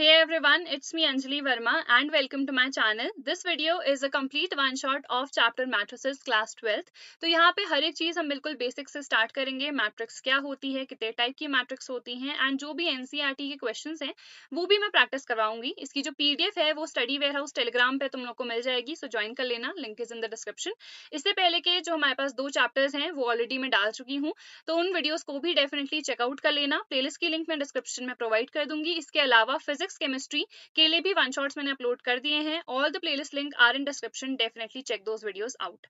Hey everyone, it's me Anjali Verma and welcome to my channel. This video is a complete one shot of chapter matrices class 12th. तो यहाँ पे हर एक चीज हम बिल्कुल basic से स्टार्ट करेंगे मैट्रिक्स क्या होती है कितने टाइप की मैट्रिक्स होती हैं एंड जो भी एनसीआरटी e के क्वेश्चन हैं वो भी मैं प्रैक्टिस करवाऊंगी इसकी जो पीडीएफ है वो स्टडी वेयर हाउस टेलीग्राम पे तुम लोग को मिल जाएगी सो ज्वाइन कर लेना link is in the description इससे पहले के जो हमारे पास दो चैप्टर्स हैं वो ऑलरेडी मैं डाल चुकी हूँ तो उन वीडियोज को भी डेफिनेटली चेकआउट कर लेना प्लेलिस्ट की लिंक मैं डिस्क्रिप्शन में प्रोवाइड कर दूंगी इसके अलावा फिजिक्स फिजिक्स केमिस्ट्री के लिए भी वन शॉट्स मैंने अपलोड कर दिए हैं all the playlist link are in description definitely check those videos out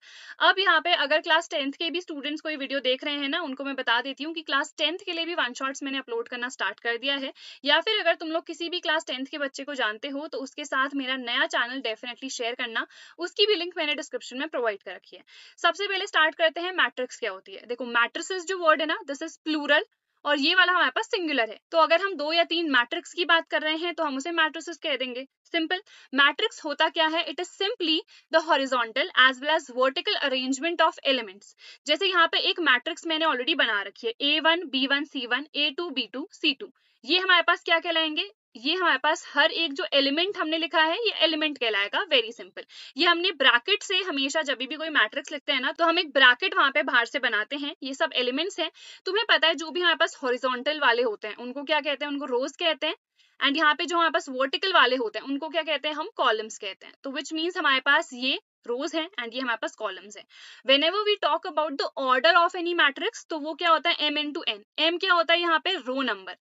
अब यहाँ पे अगर क्लास टेंथ के भी स्टूडेंट्स कोई वीडियो देख रहे हैं ना उनको मैं बता देती हूँ कि क्लास टेंथ के लिए भी वन शॉट्स मैंने अपलोड करना स्टार्ट कर दिया है या फिर अगर तुम लोग किसी भी क्लास टेंथ के बच्चे को जानते हो तो उसके साथ मेरा नया चैनल डेफिनेटली शेयर करना उसकी भी लिंक मैंने डिस्क्रिप्शन में प्रोवाइड कर रखी है सबसे पहले स्टार्ट करते हैं मैट्रिक्स क्या होती है देखो मैट्रिसेस जो वर्ड है ना दिस इज प्लूरल और ये वाला हमारे पास सिंगुलर है तो अगर हम दो या तीन मैट्रिक्स की बात कर रहे हैं तो हम उसे मैट्रिक्स कह देंगे सिंपल मैट्रिक्स होता क्या है it is simply the horizontal as well as vertical arrangement of elements जैसे यहाँ पे एक मैट्रिक्स मैंने ऑलरेडी बना रखी है a one b one c one a two b two c two ये हमारे पास क्या कहलाएंगे ये हमारे पास हर एक जो एलिमेंट हमने लिखा है ये एलिमेंट कहलाएगा वेरी सिंपल ये हमने ब्रैकेट से हमेशा जब भी कोई मैट्रिक्स लिखते हैं ना तो हम एक ब्रैकेट वहां पे बाहर से बनाते हैं ये सब एलिमेंट्स हैं तुम्हें पता है जो भी हमारे पास हॉरिजॉन्टल वाले होते हैं उनको क्या कहते हैं उनको रोज कहते हैं एंड यहाँ पे जो हमारे पास वर्टिकल वाले होते हैं उनको क्या कहते हैं हम कॉलम्स कहते हैं तो विच मीन्स हमारे पास ये रोज है एंड ये हमारे पास कॉलम्स है whenever we talk about the order of any matrix तो वो क्या होता है m n to n m क्या होता है यहाँ पे रो नंबर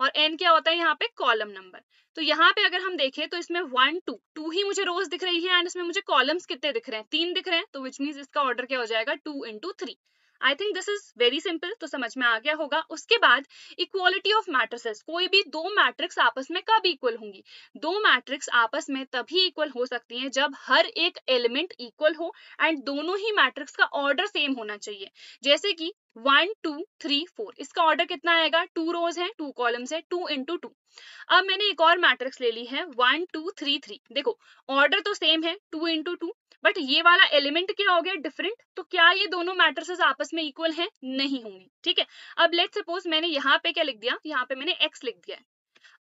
और एन क्या होता है यहाँ पे कॉलम नंबर तो यहाँ पे अगर हम देखें तो इसमें वन टू टू ही मुझे रोज दिख रही है एंड इसमें मुझे कॉलम्स कितने दिख रहे हैं तीन दिख रहे हैं तो विच मीन इसका ऑर्डर क्या हो जाएगा two into three I think this is very simple तो समझ में आ गया होगा उसके बाद इक्वालिटी ऑफ मैट्रिसेस कोई भी दो मैट्रिक्स आपस में कब इक्वल होंगी दो मैट्रिक्स आपस में तभी इक्वल हो सकती हैं जब हर एक एलिमेंट इक्वल हो एंड दोनों ही मैट्रिक्स का ऑर्डर सेम होना चाहिए जैसे कि वन टू थ्री फोर इसका ऑर्डर कितना आएगा टू रोज है टू कॉलम्स है टू इंटू टू अब मैंने एक और मैट्रिक्स ले ली है वन टू थ्री थ्री देखो ऑर्डर तो सेम है टू इंटू टू बट ये वाला एलिमेंट क्या हो गया डिफरेंट तो क्या ये दोनों मैट्रिसेस आपस में इक्वल हैं नहीं होंगे ठीक है अब लेट सपोज मैंने यहाँ पे क्या लिख दिया यहाँ पे मैंने एक्स लिख दिया है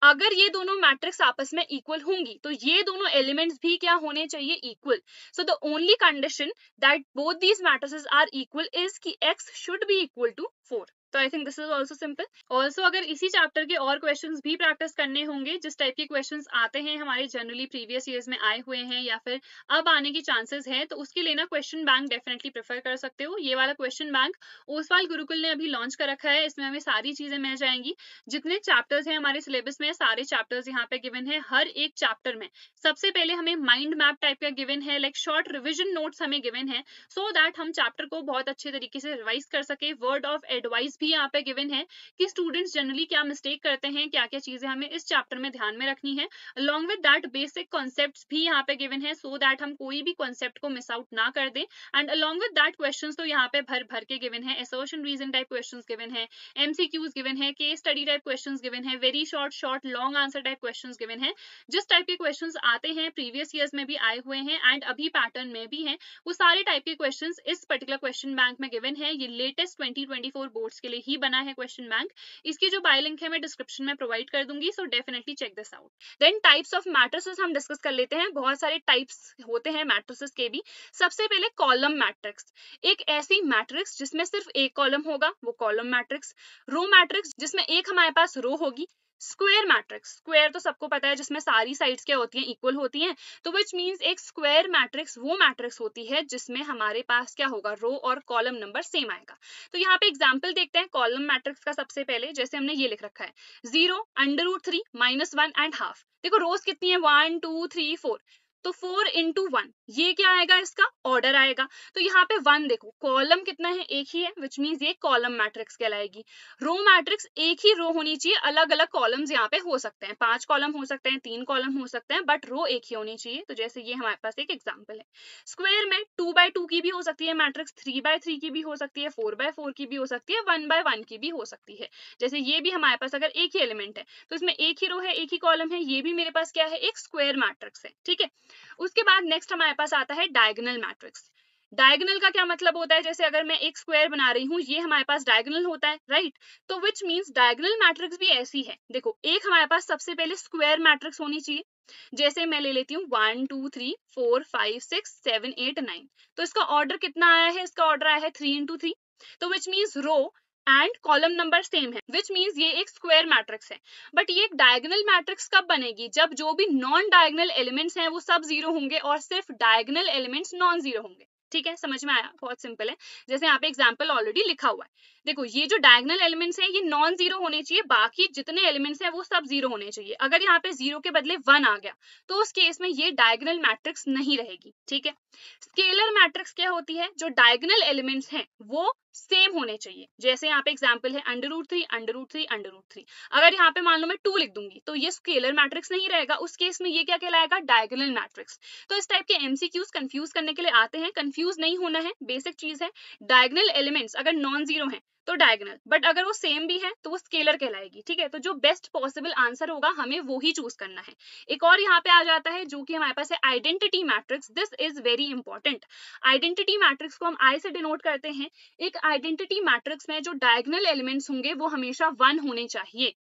अगर ये दोनों मैट्रिक्स आपस में इक्वल होंगी तो ये दोनों एलिमेंट्स भी क्या होने चाहिए equal so the only condition that both these matrix are equal is कि x should be equal to four तो I think this is also simple also अगर इसी चैप्टर के और क्वेश्चन भी प्रैक्टिस करने होंगे जिस टाइप के क्वेश्चन आते हैं हमारे जनरली प्रीवियस ईयर्स में आए हुए हैं या फिर अब आने के चांसेस हैं तो उसके लिए ना क्वेश्चन बैंक डेफिनेटली प्रेफर कर सकते हो ये वाला क्वेश्चन बैंक ओसवाल गुरुकुल ने अभी लॉन्च कर रखा है इसमें हमें सारी चीजें मिल जाएंगी जितने चैप्टर्स हैं हमारे सिलेबस में सारे चैप्टर्स यहाँ पे गिवन है हर एक चैप्टर में सबसे पहले हमें माइंड मैप टाइप का गिवन है लाइक शॉर्ट रिविजन नोट्स हमें गिवन है सो so दैट हम चैप्टर को बहुत अच्छे तरीके से रिवाइज कर सके वर्ड ऑफ एडवाइस भी यहाँ पे गिवन है कि स्टूडेंट्स जनरली क्या मिस्टेक करते हैं क्या क्या चीजें हमें इस चैप्टर में ध्यान में रखनी है along with that basic concept भी यहाँ पे गिवन है सो so दैट हम कोई भी कॉन्सेप्ट को मिस आउट ना कर दें and along with that question तो यहाँ पे भर भर के गिवन है assertion reason type question given है एमसीक्यूज गिवन है case study type question given है very short short long answer type question given है जिस टाइप के क्वेश्चन आते हैं प्रीवियस ईयर्स में भी आए हुए हैं एंड अभी पैटर्न में भी है वो सारे टाइप के क्वेश्चन इस पर्टिकुलर क्वेश्चन बैंक में गिवन है ये latest twenty twenty four boards के लिए ही बना है क्वेश्चन बैंक इसकी जो बाय लिंक है मैं डिस्क्रिप्शन में प्रोवाइड कर दूंगी so definitely check this out then types of matrices हम डिस्कस कर लेते हैं बहुत सारे टाइप्स होते हैं मैट्रिसेस के भी सबसे पहले कॉलम मैट्रिक्स एक ऐसी मैट्रिक्स जिसमें सिर्फ एक कॉलम होगा वो कॉलम मैट्रिक्स रो मैट्रिक्स जिसमें एक हमारे पास रो होगी स्क्वेयर मैट्रिक्स स्क्वेयर तो सबको पता है जिसमें सारी साइड्स क्या होती हैं इक्वल होती हैं तो विच मींस एक स्क्वेयर मैट्रिक्स वो मैट्रिक्स होती है जिसमें हमारे पास क्या होगा रो और कॉलम नंबर सेम आएगा तो यहाँ पे एग्जांपल देखते हैं कॉलम मैट्रिक्स का सबसे पहले जैसे हमने ये लिख रखा है zero under root three minus one and half देखो रोज कितनी है वन टू थ्री फोर तो फोर इंटू वन ये क्या आएगा इसका ऑर्डर आएगा तो यहाँ पे वन देखो कॉलम कितना है एक ही है विच मीन ये कॉलम मैट्रिक्स कहलाएगी रो मैट्रिक्स एक ही रो होनी चाहिए अलग अलग कॉलम्स यहाँ पे हो सकते हैं पांच कॉलम हो सकते हैं तीन कॉलम हो सकते हैं बट रो एक ही होनी चाहिए तो जैसे ये हमारे पास एक एग्जाम्पल है स्क्वेयर में टू बाय टू की भी हो सकती है मैट्रिक्स थ्री बाय थ्री की भी हो सकती है फोर बाय फोर की भी हो सकती है वन बाय वन की भी हो सकती है जैसे ये भी हमारे पास अगर एक ही एलिमेंट है तो इसमें एक ही रो है एक ही कॉलम है ये भी मेरे पास क्या है एक स्क्वेयर मैट्रिक्स है ठीक है उसके बाद नेक्स्ट हमारे पास आता है डायगनल मैट्रिक्स डायगनल का क्या मतलब होता है जैसे अगर मैं एक स्क्वायर बना रही हूँ ये हमारे पास डायगनल होता है राइट right? तो विच मीन्स डायगनल मैट्रिक्स भी ऐसी है देखो एक हमारे पास सबसे पहले स्क्वायर मैट्रिक्स होनी चाहिए जैसे मैं ले लेती हूँ one two three four five six seven eight nine तो इसका ऑर्डर कितना आया है इसका ऑर्डर आया है थ्री इंटू थ्री तो which means row and column number same है विच मीन्स ये एक स्क्वेयर मैट्रिक्स है बट ये एक डायगनल मैट्रिक्स कब बनेगी जब जो भी नॉन डायगनल एलिमेंट्स हैं वो सब जीरो होंगे और सिर्फ डायगनल एलिमेंट्स नॉन जीरो होंगे ठीक है समझ में आया बहुत सिंपल है जैसे यहाँ पे एग्जाम्पल ऑलरेडी लिखा हुआ है देखो ये जो डायगनल एलिमेंट्स हैं ये नॉन जीरो होने चाहिए बाकी जितने एलिमेंट्स हैं वो सब जीरो होने चाहिए अगर यहाँ पे जीरो के बदले वन आ गया तो उस केस में ये डायगनल मैट्रिक्स नहीं रहेगी ठीक है स्केलर मैट्रिक्स क्या होती है जो डायगनल एलिमेंट्स हैं वो सेम होने चाहिए जैसे यहाँ पे एग्जाम्पल है under root three under root three under root three अगर यहाँ पे मान लो मैं टू लिख दूंगी तो ये स्केलर मैट्रिक्स नहीं रहेगा उस केस में ये क्या कहलाएगा डायगनल मैट्रिक्स तो इस टाइप के एमसीक्यूज कंफ्यूज करने के लिए आते हैं कंफ्यूज नहीं होना है बेसिक चीज है डायगनल एलिमेंट्स अगर नॉन जीरो है तो डायगनल बट अगर वो सेम भी है तो वो स्केलर कहलाएगी ठीक है तो जो बेस्ट पॉसिबल आंसर होगा हमें वो ही चूज करना है एक और यहाँ पे आ जाता है जो कि हमारे पास है identity matrix this is very important identity matrix को हम आई से डिनोट करते हैं एक आइडेंटिटी मैट्रिक्स में जो डायगनल एलिमेंट्स होंगे वो हमेशा वन होने चाहिए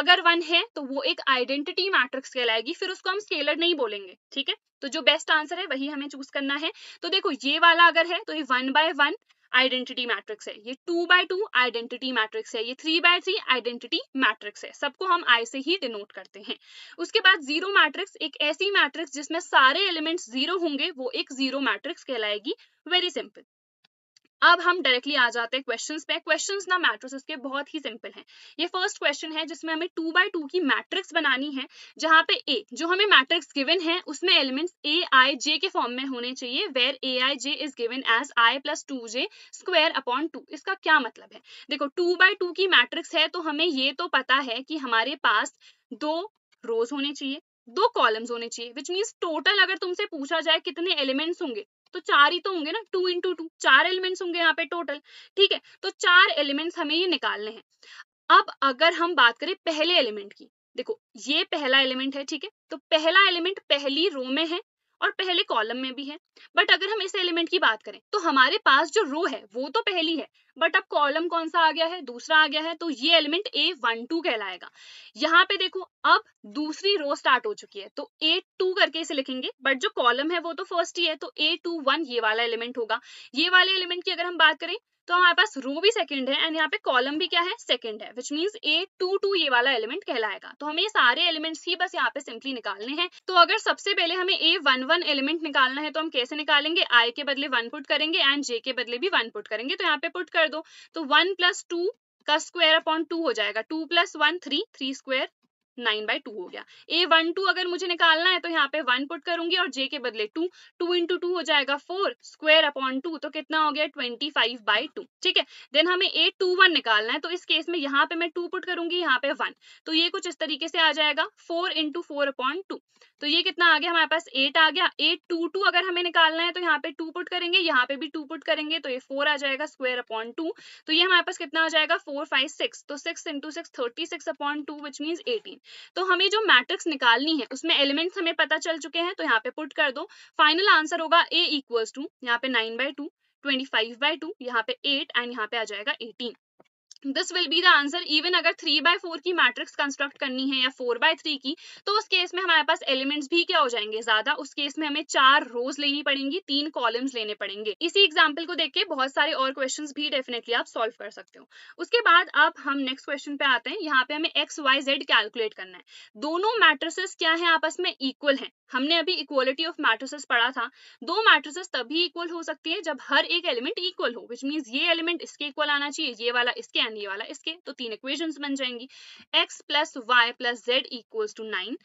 अगर वन है तो वो एक आइडेंटिटी मैट्रिक्स कहलाएगी फिर उसको हम स्केलर नहीं बोलेंगे ठीक है तो जो बेस्ट आंसर है वही हमें चूज करना है तो देखो ये वाला अगर है तो ये one by one identity matrix है ये two by two identity matrix है ये three by three identity matrix है सबको हम आई से ही डिनोट करते हैं उसके बाद जीरो मैट्रिक्स एक ऐसी मैट्रिक्स जिसमें सारे एलिमेंट्स जीरो होंगे वो एक जीरो मैट्रिक्स कहलाएगी वेरी सिंपल अब हम डायरेक्टली आ जाते हैं क्वेश्चंस पे क्वेश्चंस ना मैट्रिसेस के बहुत ही सिंपल हैं ये फर्स्ट क्वेश्चन है जिसमें हमें टू बाई टू की मैट्रिक्स बनानी है जहां पे ए जो हमें मैट्रिक्स गिवन है उसमें एलिमेंट्स ए आई जे के फॉर्म में होने चाहिए where a i j is given as i plus two j square upon two इसका क्या मतलब है देखो टू बाई टू की मैट्रिक्स है तो हमें ये तो पता है कि हमारे पास दो रोज होने चाहिए दो कॉलम्स होने चाहिए विच मीन्स टोटल अगर तुमसे पूछा जाए कितने एलिमेंट्स होंगे तो चार ही तो होंगे ना टू इंटू टू चार एलिमेंट्स होंगे यहाँ पे टोटल ठीक है तो चार एलिमेंट्स हमें ये निकालने हैं अब अगर हम बात करें पहले एलिमेंट की देखो ये पहला एलिमेंट है ठीक है तो पहला एलिमेंट पहली रो में है और पहले कॉलम में भी है बट अगर हम इस एलिमेंट की बात करें तो हमारे पास जो रो है वो तो पहली है बट अब कॉलम कौन सा आ गया है दूसरा आ गया है तो ये एलिमेंट ए वन टू कहलाएगा यहाँ पे देखो अब दूसरी रो स्टार्ट हो चुकी है तो ए टू करके इसे लिखेंगे बट जो कॉलम है वो तो फर्स्ट ही है तो ए टू वन ये वाला एलिमेंट होगा ये वाले एलिमेंट की अगर हम बात करें तो हमारे पास रो भी सेकंड है एंड यहाँ पे कॉलम भी क्या है सेकंड है which mean a two two ये वाला एलिमेंट कहलाएगा तो हमें ये सारे एलिमेंट्स ही बस यहाँ पे सिंपली निकालने हैं तो अगर सबसे पहले हमें ए वन वन एलिमेंट निकालना है तो हम कैसे निकालेंगे आई के बदले वन पुट करेंगे एंड जे के बदले भी वन पुट करेंगे तो यहाँ पे पुट कर दो तो वन प्लस टू का स्क्वायर अपॉन टू हो जाएगा two plus one three three square nine by two हो गया ए वन टू अगर मुझे निकालना है तो यहाँ पे वन पुट करूंगी और जे के बदले टू टू इंटू टू हो जाएगा फोर स्क्वेयर अपॉन टू तो कितना हो गया ट्वेंटी फाइव बाई टू ठीक है देन हमें ए टू वन निकालना है तो इस केस में यहाँ पे मैं टू पुट करूंगी यहाँ पे वन तो ये कुछ इस तरीके से आ जाएगा four into four upon two तो ये कितना आ गया हमारे पास एट आ गया एट टू टू अगर हमें निकालना है तो यहाँ पे टू पुट करेंगे यहाँ पे भी टू पुट करेंगे तो ये फोर आ जाएगा स्क्वेयर अपॉन टू तो ये हमारे पास कितना आ जाएगा फोर फाइव सिक्स तो six into six thirty six upon two which mean eighteen तो हमें जो मैट्रिक्स निकालनी है उसमें एलिमेंट हमें पता चल चुके हैं तो यहाँ पे पुट कर दो फाइनल आंसर होगा ए इक्वल्स टू यहाँ पे nine by two twenty five by two यहाँ पे एट एंड यहाँ पे आ जाएगा eighteen this will be the answer even अगर थ्री बाय फोर की मैट्रिक्स कंस्ट्रक्ट करनी है या फोर बाय थ्री की तो उस केस में हमारे पास एलिमेंट्स भी क्या हो जाएंगे ज्यादा उस केस में हमें चार रोज लेनी पड़ेंगी तीन कॉलम्स लेने पड़ेंगे इसी एग्जाम्पल को देख के बहुत सारे और क्वेश्चन भी डेफिनेटली आप सॉल्व कर सकते हो उसके बाद अब हम नेक्स्ट क्वेश्चन पे आते हैं यहाँ पे हमें एक्स वाई जेड कैलकुलेट करना है दोनों मैट्रिसेस क्या है आपस में इक्वल है हमने अभी इक्वलिटी ऑफ मैट्रिसेस पढ़ा था दो मैट्रिसेस तभी इक्वल हो सकती है जब हर एक एलिमेंट इक्वल हो विच मीन ये एलिमेंट इसके इक्वल आना चाहिए ये वाला इसके एंड ये वाला इसके तो तीन इक्वेशन बन जाएंगी x plus y plus z equals to nine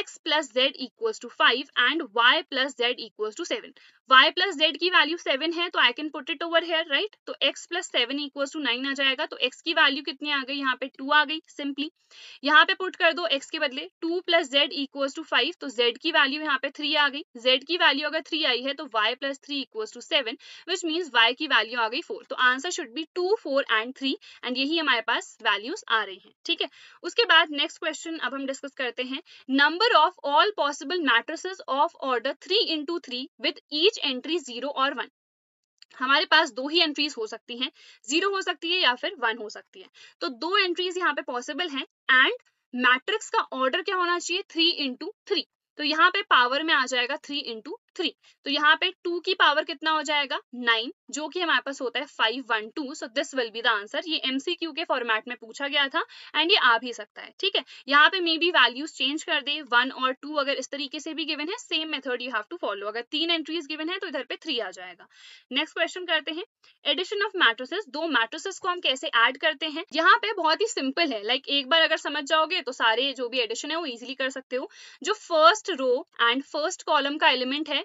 x plus z equals to five and y plus z equals to seven y plus z की वैल्यू सेवन है तो I can put it over here right तो x plus seven equal to nine आ जाएगा तो x की value कितनी आ गई यहाँ पे टू आ गई सिंपली यहाँ पे पुट कर दो x के बदले two plus z equal to five तो z की वैल्यू यहाँ पे थ्री आ गई z की वैल्यू अगर थ्री आई है तो y plus three equal to seven which means y की वैल्यू आ गई फोर तो answer should be two four and three एंड यही हमारे पास वैल्यूज आ रही है ठीक है उसके बाद नेक्स्ट क्वेश्चन अब हम डिस्कस करते हैं number of all possible matrices of order three into three with each which entry zero और वन हमारे पास दो ही एंट्रीज हो सकती हैं जीरो हो सकती है या फिर वन हो सकती है तो दो एंट्रीज यहाँ पे पॉसिबल हैं एंड मैट्रिक्स का ऑर्डर क्या होना चाहिए थ्री इंटू थ्री तो यहाँ पे पावर में आ जाएगा थ्री इंटू थ्री तो यहाँ पे टू की पावर कितना हो जाएगा नाइन जो कि हमारे पास होता है five one two so this will be the answer ये एमसीक्यू के फॉर्मेट में पूछा गया था एंड ये आ भी सकता है ठीक है यहाँ पे मे बी वैल्यूज चेंज कर दे वन और टू अगर इस तरीके से भी गिवन है same method you have to follow अगर तीन एंट्रीज गिवन है तो इधर पे थ्री आ जाएगा नेक्स्ट क्वेश्चन करते हैं एडिशन ऑफ मैट्रोसेस दो मैट्रोसेस को हम कैसे एड करते हैं यहाँ पे बहुत ही सिंपल है लाइक like, एक बार अगर समझ जाओगे तो सारे जो भी एडिशन है वो इजिली कर सकते हो जो first row and first column का एलिमेंट है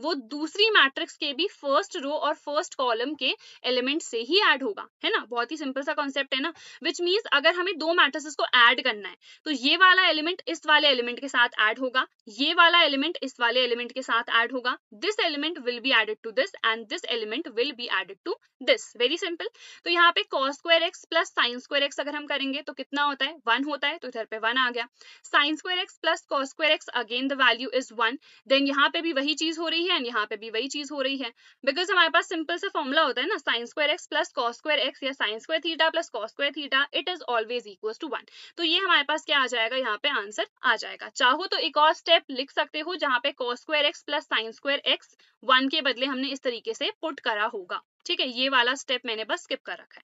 वो दूसरी मैट्रिक्स के भी फर्स्ट रो और फर्स्ट कॉलम के एलिमेंट से ही ऐड होगा है ना बहुत ही सिंपल सा कॉन्सेप्ट है ना विच मीन्स अगर हमें दो मैट्रिक्स को ऐड करना है तो ये वाला एलिमेंट इस वाले एलिमेंट के साथ ऐड होगा ये वाला एलिमेंट इस वाले एलिमेंट के साथ ऐड होगा this element will be added to this and this element will be added to this very simple तो यहाँ पे cos square x plus sine square x अगर हम करेंगे तो कितना होता है वन होता है तो इधर पे वन आ गया sine square x plus cos square x again the value is one then यहाँ पे भी वही चीज हो रही रही है एंड यहाँ पे भी वही चीज हो रही है बिकॉज हमारे पास सिंपल सा फॉर्मुला होता है ना sine square x plus cos square x या sine square theta plus cos square theta it is always equal to one तो ये हमारे पास क्या आ जाएगा यहाँ पे आंसर आ जाएगा चाहो तो एक और स्टेप लिख सकते हो जहाँ पे cos square x plus sine square x one के बदले हमने इस तरीके से पुट करा होगा ठीक है ये वाला स्टेप मैंने बस स्किप कर रखा है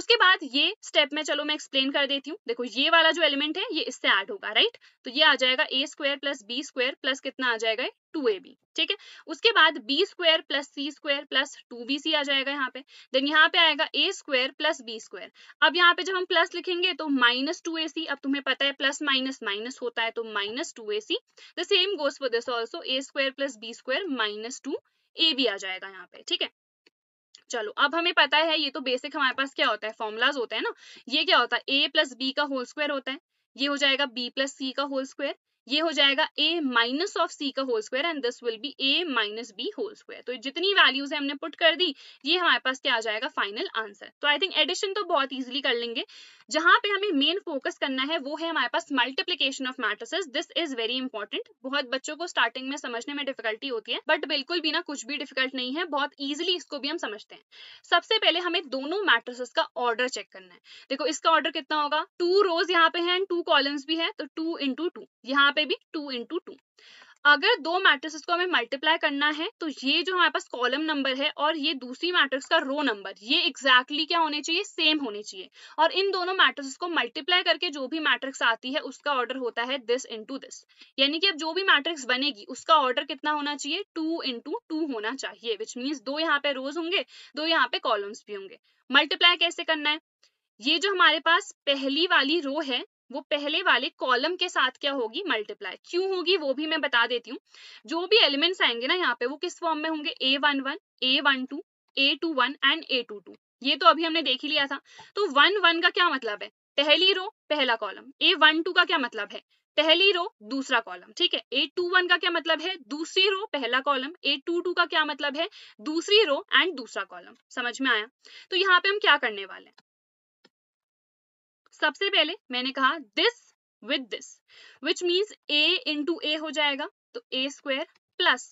उसके बाद ये स्टेप में चलो मैं एक्सप्लेन कर देती हूँ देखो ये वाला जो एलिमेंट है ये इससे ऐड होगा राइट तो ये आ जाएगा a square plus b square plus कितना आ जाएगा टू ए बी ठीक है उसके बाद b square plus c square plus two b c आ जाएगा यहाँ पे देन यहाँ पे आएगा a square plus b square अब यहाँ पे जब हम प्लस लिखेंगे तो माइनस टू ए सी अब तुम्हें पता है प्लस माइनस माइनस होता है तो minus two a c the same goes for this also a square plus b square minus two a भी आ जाएगा यहाँ पे ठीक है चलो अब हमें पता है ये तो बेसिक हमारे पास क्या होता है फॉर्मुलाज होता है ना ये क्या होता है ए प्लस बी का होल स्क्वायर होता है ये हो जाएगा बी प्लस सी का होल स्क्वायर ये हो जाएगा a माइनस ऑफ सी का whole square and this will be a minus b whole square तो जितनी वैल्यूज है हमने पुट कर दी ये हमारे पास क्या आ जाएगा फाइनल आंसर तो आई थिंक एडिशन तो बहुत इजीली कर लेंगे जहां पे हमें मेन फोकस करना है वो है हमारे पास multiplication of matrices this is very important बहुत बच्चों को स्टार्टिंग में समझने में डिफिकल्टी होती है बट बिल्कुल भी ना कुछ भी डिफिकल्ट नहीं है बहुत ईजिली इसको भी हम समझते हैं सबसे पहले हमें दोनों मैट्रिसेस का ऑर्डर चेक करना है देखो इसका ऑर्डर कितना होगा टू रोज यहाँ पे है एंड टू कॉलम्स भी है तो टू इंटू टू यहाँ यहाँ पे भी टू इंटू टू अगर दो मैट्रिक्स को हमें मल्टीप्लाई करना है तो ये जो हमारे पास कॉलम नंबर है और ये दूसरी मैट्रिक्स का रो नंबर ये एग्जैक्टली exactly क्या होने चाहिए सेम होने चाहिए और इन दोनों मैट्रिक्स को मल्टीप्लाई करके जो भी मैट्रिक्स आती है उसका ऑर्डर होता है दिस इंटू दिस यानी कि अब जो भी मैट्रिक्स बनेगी उसका ऑर्डर कितना होना चाहिए टू इंटू टू होना चाहिए विच मीन्स दो यहाँ पे रोज होंगे दो यहाँ पे कॉलम्स भी होंगे मल्टीप्लाई कैसे करना है ये जो हमारे पास पहली वाली रो है वो पहले वाले कॉलम के साथ क्या होगी मल्टीप्लाई क्यों होगी वो भी मैं बता देती हूँ जो भी एलिमेंट्स आएंगे ना यहाँ पे वो किस फॉर्म में होंगे a one one a one two a two one and a two two ये तो अभी हमने देख ही लिया था तो वन वन का क्या मतलब है पहली रो पहला कॉलम ए वन टू का क्या मतलब है पहली रो दूसरा कॉलम ठीक है ए टू वन का क्या मतलब है दूसरी रो पहला कॉलम ए टू टू का क्या मतलब है दूसरी रो एंड दूसरा कॉलम समझ में आया तो यहाँ पे हम क्या करने वाले हैं सबसे पहले मैंने कहा this with this which means a into a हो जाएगा तो ए square plus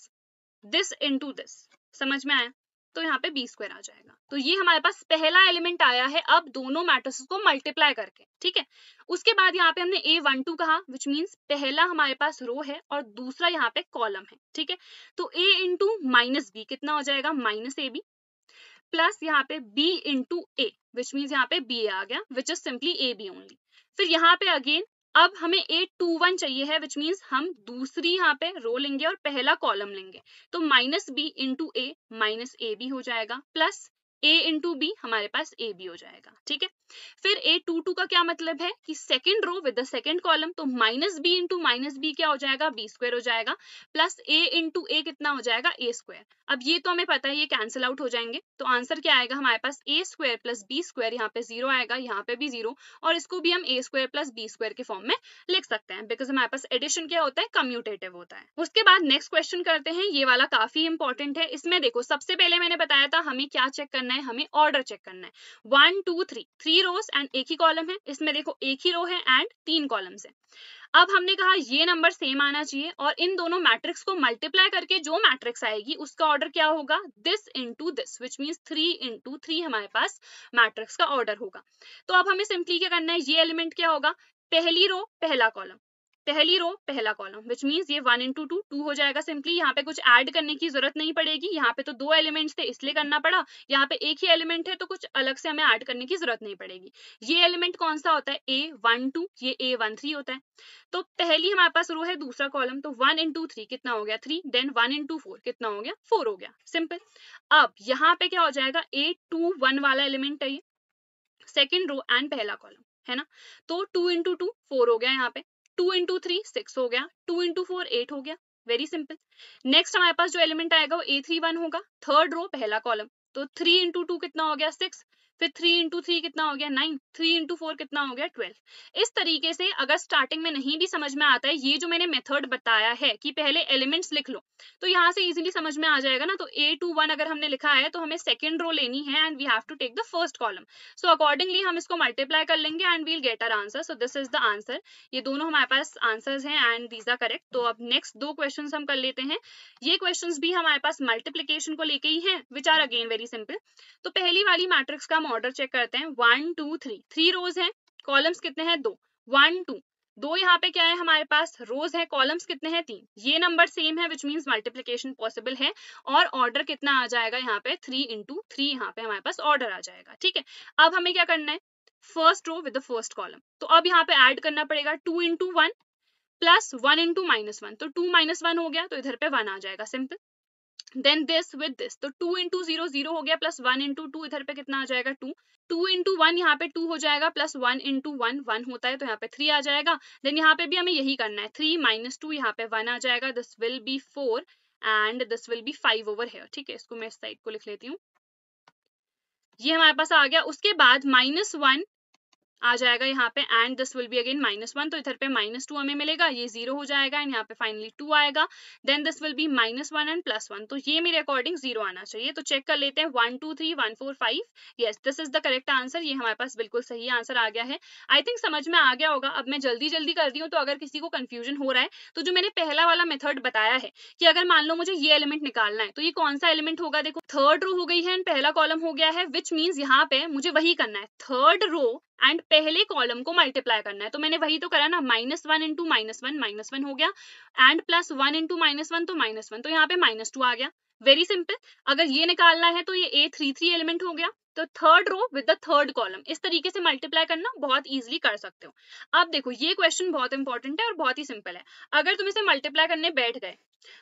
this into this समझ में आया तो यहाँ पे बी स्क्वायर आ जाएगा तो ये हमारे पास पहला एलिमेंट आया है अब दोनों मैट्रिस को मल्टीप्लाई करके ठीक है उसके बाद यहाँ पे हमने ए वन टू कहा विच मीन्स पहला हमारे पास रो है और दूसरा यहाँ पे कॉलम है ठीक है तो ए इंटू माइनस बी कितना हो जाएगा माइनस ए बी प्लस यहाँ पे b into a which means यहाँ पे बी आ गया which is simply a b only फिर यहाँ पे अगेन अब हमें ए टू वन चाहिए है विच मीन्स हम दूसरी यहाँ पे रो लेंगे और पहला कॉलम लेंगे तो minus b into a minus a b हो जाएगा प्लस ए इंटू बी हमारे पास ए बी हो जाएगा ठीक है फिर ए टू टू का क्या मतलब है कि second row with the second column तो minus b into minus b क्या हो जाएगा बी स्क्वायर हो जाएगा प्लस ए इंटू ए कितना हो जाएगा ए स्क्वायर अब ये तो हमें पता है ये कैंसिल आउट हो जाएंगे तो आंसर क्या आएगा हमारे पास a square plus b square यहाँ पे जीरो आएगा यहाँ पे भी जीरो और इसको भी हम a square plus b square के फॉर्म में लिख सकते हैं बिकॉज हमारे पास एडिशन क्या होता है कम्यूटेटिव होता है उसके बाद नेक्स्ट क्वेश्चन करते हैं ये वाला काफी इंपॉर्टेंट है इसमें देखो सबसे पहले मैंने बताया था हमें क्या चेक करना करना है हमें ऑर्डर चेक करना है one two three three rows and एक ही कॉलम है इसमें देखो एक ही रो है एंड तीन कॉलम्स है अब हमने कहा ये नंबर सेम आना चाहिए और इन दोनों मैट्रिक्स को मल्टीप्लाई करके जो मैट्रिक्स आएगी उसका ऑर्डर क्या होगा this into this which mean three into three हमारे पास मैट्रिक्स का ऑर्डर होगा तो अब हमें सिंपली क्या करना है ये एलिमेंट क्या होगा पहली रो पहला कॉलम पहली रो पहला कॉलम विच मीन ये वन इंटू टू टू हो जाएगा सिंपली यहाँ पे कुछ ऐड करने की जरूरत नहीं पड़ेगी यहाँ पे तो दो एलिमेंट्स थे इसलिए करना पड़ा यहाँ पे एक ही एलिमेंट है तो कुछ अलग से हमें ऐड करने की जरूरत नहीं पड़ेगी ये एलिमेंट कौन सा होता है ए वन टू ये ए वन थ्री होता है तो पहली हमारे पास रो है दूसरा कॉलम तो वन इंटू थ्री कितना हो गया three then one into four कितना हो गया फोर हो गया सिंपल अब यहाँ पे क्या हो जाएगा ए टू वन वाला एलिमेंट है ये सेकेंड रो एंड पहला कॉलम है ना तो टू इंटू टू फोर हो गया यहाँ पे टू इंटू थ्री सिक्स हो गया टू इंटू फोर एट हो गया वेरी सिंपल नेक्स्ट हमारे पास जो एलिमेंट आएगा वो ए थ्री वन होगा थर्ड रो पहला कॉलम तो थ्री इंटू टू कितना हो गया सिक्स फिर थ्री इंटू थ्री कितना हो गया नाइन थ्री इंटू फोर कितना हो गया ट्वेल्व इस तरीके से अगर स्टार्टिंग में नहीं भी समझ में आता है ये जो मैंने मेथड बताया है कि पहले एलिमेंट्स लिख लो तो यहाँ से इजिली समझ में आ जाएगा ना तो ए टू वन अगर हमने लिखा है तो हमें सेकेंड रो लेनी है and we have to take the first column so accordingly हम इसको मल्टीप्लाई कर लेंगे and we'll get our answer so this is the answer ये दोनों हमारे पास आंसर्स हैं एंड दीज आर करेक्ट तो अब नेक्स्ट दो क्वेश्चन हम कर लेते हैं ये क्वेश्चन भी हमारे पास मल्टीप्लीकेशन को लेके ही है which are again very simple तो पहली वाली मैट्रिक्स का ऑर्डर चेक करते हैं one two three three rows है कॉलम्स कितने हैं दो वन टू दो यहाँ पे क्या है हमारे पास रोज है कॉलम्स कितने हैं तीन ये नंबर सेम है विच मीन्स मल्टीप्लीकेशन पॉसिबल है और ऑर्डर कितना आ जाएगा यहाँ पे थ्री इंटू थ्री यहाँ पे हमारे पास ऑर्डर आ जाएगा ठीक है अब हमें क्या करना है first row with the first column तो अब यहाँ पे ऐड करना पड़ेगा two into one plus one into minus one तो टू माइनस वन हो गया तो इधर पे वन आ जाएगा simple then this with this तो टू इंटू जीरो जीरो हो गया प्लस वन इंटू टू इधर पे कितना आ जाएगा टू टू इंटू वन यहाँ पे टू हो जाएगा plus one into one one होता है तो यहाँ पे थ्री आ जाएगा देन यहाँ पे भी हमें यही करना है थ्री माइनस टू यहाँ पे वन आ जाएगा this will be four and this will be five over है ठीक है इसको मैं इस साइड को लिख लेती हूँ ये हमारे पास आ गया उसके बाद माइनस वन आ जाएगा यहाँ पे and this will be again minus one तो इधर पे माइनस टू हमें मिलेगा ये जीरो हो जाएगा एंड यहाँ पे फाइनली टू आएगा then this will be minus one and plus one तो ये मेरे अकॉर्डिंग जीरो आना चाहिए तो चेक कर लेते हैं one two three one four five yes this is the correct answer ये हमारे पास बिल्कुल सही आंसर आ गया है आई थिंक समझ में आ गया होगा अब मैं जल्दी जल्दी कर रही हूँ तो अगर किसी को कन्फ्यूजन हो रहा है तो जो मैंने पहला वाला मेथड बताया है कि अगर मान लो मुझे ये एलिमेंट निकालना है तो ये कौन सा एलिमेंट होगा देखो थर्ड रो हो गई है एंड पहला कॉलम हो गया है विच मीन्स यहाँ पे मुझे वही करना है थर्ड रो एंड पहले कॉलम को मल्टीप्लाई करना है तो मैंने वही तो करा ना minus one into minus one minus one हो गया and plus one into minus one तो माइनस वन तो यहाँ पे माइनस टू आ गया वेरी सिंपल अगर ये निकालना है तो ये ए थ्री थ्री एलिमेंट हो गया तो third row with the third column इस तरीके से मल्टीप्लाई करना बहुत इजीली कर सकते हो अब देखो ये क्वेश्चन बहुत इंपॉर्टेंट है और बहुत ही सिंपल है अगर तुम इसे मल्टीप्लाई करने बैठ गए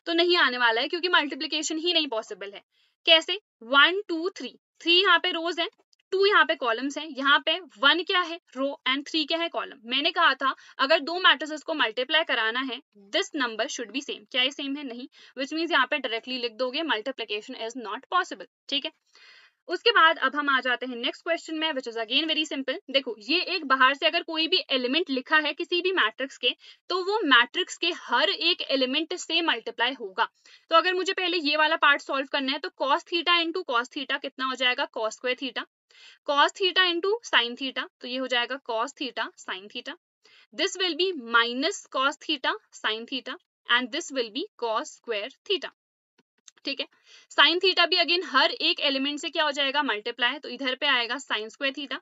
तो नहीं आने वाला है क्योंकि मल्टीप्लीकेशन ही नहीं पॉसिबल है कैसे वन टू थ्री थ्री यहाँ पे रोज है टू यहाँ पे कॉलम्स हैं यहाँ पे वन क्या है रो एंड थ्री क्या है कॉलम मैंने कहा था अगर दो मैट्रिसेस को मल्टीप्लाई कराना है this number should be same क्या ये सेम है नहीं विच मीन्स यहाँ पे डायरेक्टली लिख दोगे मल्टीप्लीकेशन इज नॉट पॉसिबल ठीक है उसके बाद अब हम आ जाते हैं नेक्स्ट क्वेश्चन में which is again very simple देखो ये एक बाहर से अगर कोई भी एलिमेंट लिखा है किसी भी मैट्रिक्स के तो वो मैट्रिक्स के हर एक एलिमेंट से मल्टीप्लाई होगा तो अगर मुझे पहले ये वाला पार्ट सॉल्व करना है तो cos theta into cos theta कितना हो जाएगा cos square theta cos theta into sine theta तो ये हो जाएगा cos theta sine theta this will be minus cos theta sine theta and this will be cos square theta ठीक है sine theta भी अगेन हर एक एलिमेंट से क्या हो जाएगा मल्टीप्लाई तो इधर पे आएगा साइन स्क्वायर थीटा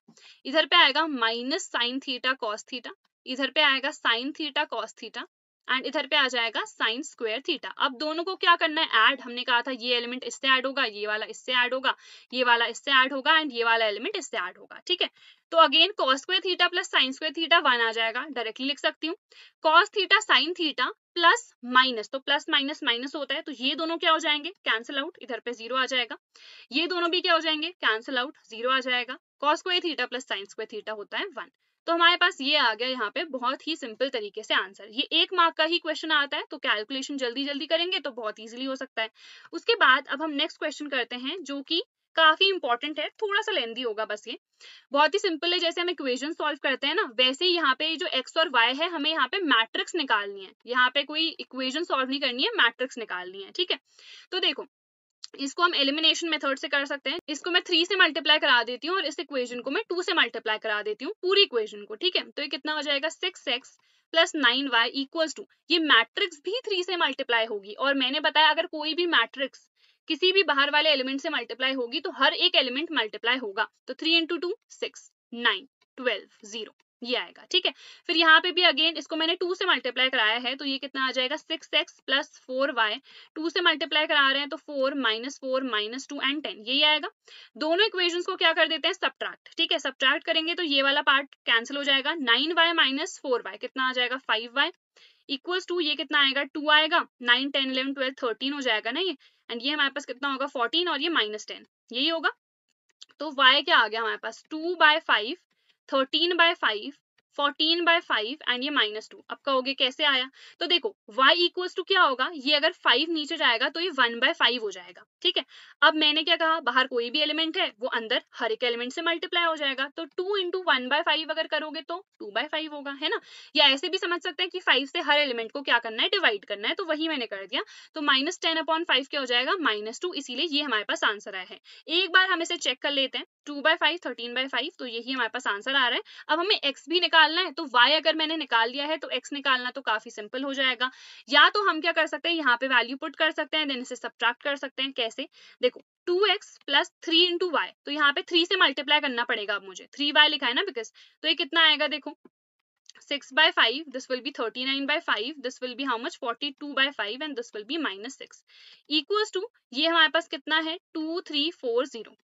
इधर पे आएगा minus sine theta cos theta इधर पे आएगा sine theta cos theta and इधर पे आ जाएगा साइन स्क्वेयर थीटा अब दोनों को क्या करना है ऐड हमने कहा था ये एलिमेंट इससे ऐड होगा ये वाला इससे ऐड होगा ये वाला इससे ऐड होगा एंड ये वाला एलिमेंट इससे ऐड होगा ठीक है तो again cos square theta plus sine square theta one आ जाएगा डायरेक्टली लिख सकती हूँ cos theta sine theta plus minus तो प्लस माइनस माइनस होता है तो ये दोनों क्या हो जाएंगे कैंसिल आउट इधर पे जीरो आ जाएगा ये दोनों भी क्या हो जाएंगे कैंसिल आउट जीरो आ जाएगा cos square theta plus sine square theta होता है वन तो हमारे पास ये आ गया यहाँ पे बहुत ही सिंपल तरीके से आंसर ये एक मार्क का ही क्वेश्चन आता है तो कैलकुलेशन जल्दी जल्दी करेंगे तो बहुत ईजिली हो सकता है उसके बाद अब हम नेक्स्ट क्वेश्चन करते हैं जो कि काफी इंपॉर्टेंट है थोड़ा सा लेंदी होगा बस ये बहुत ही सिंपल है जैसे हम इक्वेशन सॉल्व करते हैं ना वैसे ही यहाँ पे जो एक्स और वाई है हमें यहाँ पे मैट्रिक्स निकालनी है यहाँ पे कोई इक्वेशन सॉल्व नहीं करनी है मैट्रिक्स निकालनी है ठीक है तो देखो इसको हम एलिमिनेशन मेथड से कर सकते हैं इसको मैं थ्री से मल्टीप्लाई करा देती हूँ और इस इक्वेशन को मैं टू से मल्टीप्लाई करा देती हूँ पूरी इक्वेशन को ठीक है तो ये कितना हो जाएगा six x plus nine y equals to ये मैट्रिक्स भी थ्री से मल्टीप्लाई होगी और मैंने बताया अगर कोई भी मैट्रिक्स किसी भी बाहर वाले एलिमेंट से मल्टीप्लाई होगी तो हर एक एलिमेंट मल्टीप्लाई होगा तो three into two six nine twelve zero ये आएगा ठीक है फिर यहाँ पे भी अगेन इसको मैंने टू से मल्टीप्लाई कराया है तो ये कितना आ जाएगा six x plus four y two से मल्टीप्लाई करा रहे हैं तो four minus four minus two and ten यही आएगा दोनों इक्वेशन को क्या कर देते हैं सब्ट्रैक्ट ठीक है सब्ट्रैक्ट करेंगे तो ये वाला पार्ट कैंसिल हो जाएगा nine y minus four y कितना आ जाएगा फाइव वाई इक्वल्स टू ये कितना आएगा टू आएगा nine ten eleven twelve thirteen हो जाएगा ना ये एंड ये हमारे पास कितना होगा फोर्टीन और ये माइनस टेन यही होगा तो वाई क्या आ गया हमारे पास two by five 13 by 5 fourteen by five and ये माइनस टू अब कहोगे कैसे आया तो देखो y इक्वल टू क्या होगा ये अगर फाइव नीचे जाएगा तो ये वन बाय फाइव हो जाएगा ठीक है अब मैंने क्या कहा बाहर कोई भी एलिमेंट है वो अंदर हर एक एलिमेंट से मल्टीप्लाई हो जाएगा तो two into one by five अगर करोगे तो टू बाय फाइव होगा है ना या ऐसे भी समझ सकते हैं कि फाइव से हर एलिमेंट को क्या करना है डिवाइड करना है तो वही मैंने कर दिया तो माइनस टेन अपॉन फाइव क्या हो जाएगा माइनस टू इसीलिए ये हमारे पास आंसर आया है एक बार हम इसे चेक कर लेते हैं two by five thirteen by five तो यही हमारे पास आंसर आ रहा है अब हमें एक्स भी निकाल निकालना है तो y अगर मैंने निकाल लिया है तो x निकालना तो काफी सिंपल हो जाएगा या तो हम क्या कर सकते हैं यहाँ पे वैल्यू पुट कर सकते हैं देन इसे सब्ट्रैक्ट कर सकते हैं कैसे देखो 2x x plus three into y तो यहाँ पे थ्री से मल्टीप्लाई करना पड़ेगा अब मुझे थ्री वाई लिखा है ना बिकॉज तो ये कितना आएगा देखो 6 by 5 this will be 39 by 5 this will be how much 42 by five and this will be minus six equals to ये हमारे पास कितना है टू थ्री फोर जीरो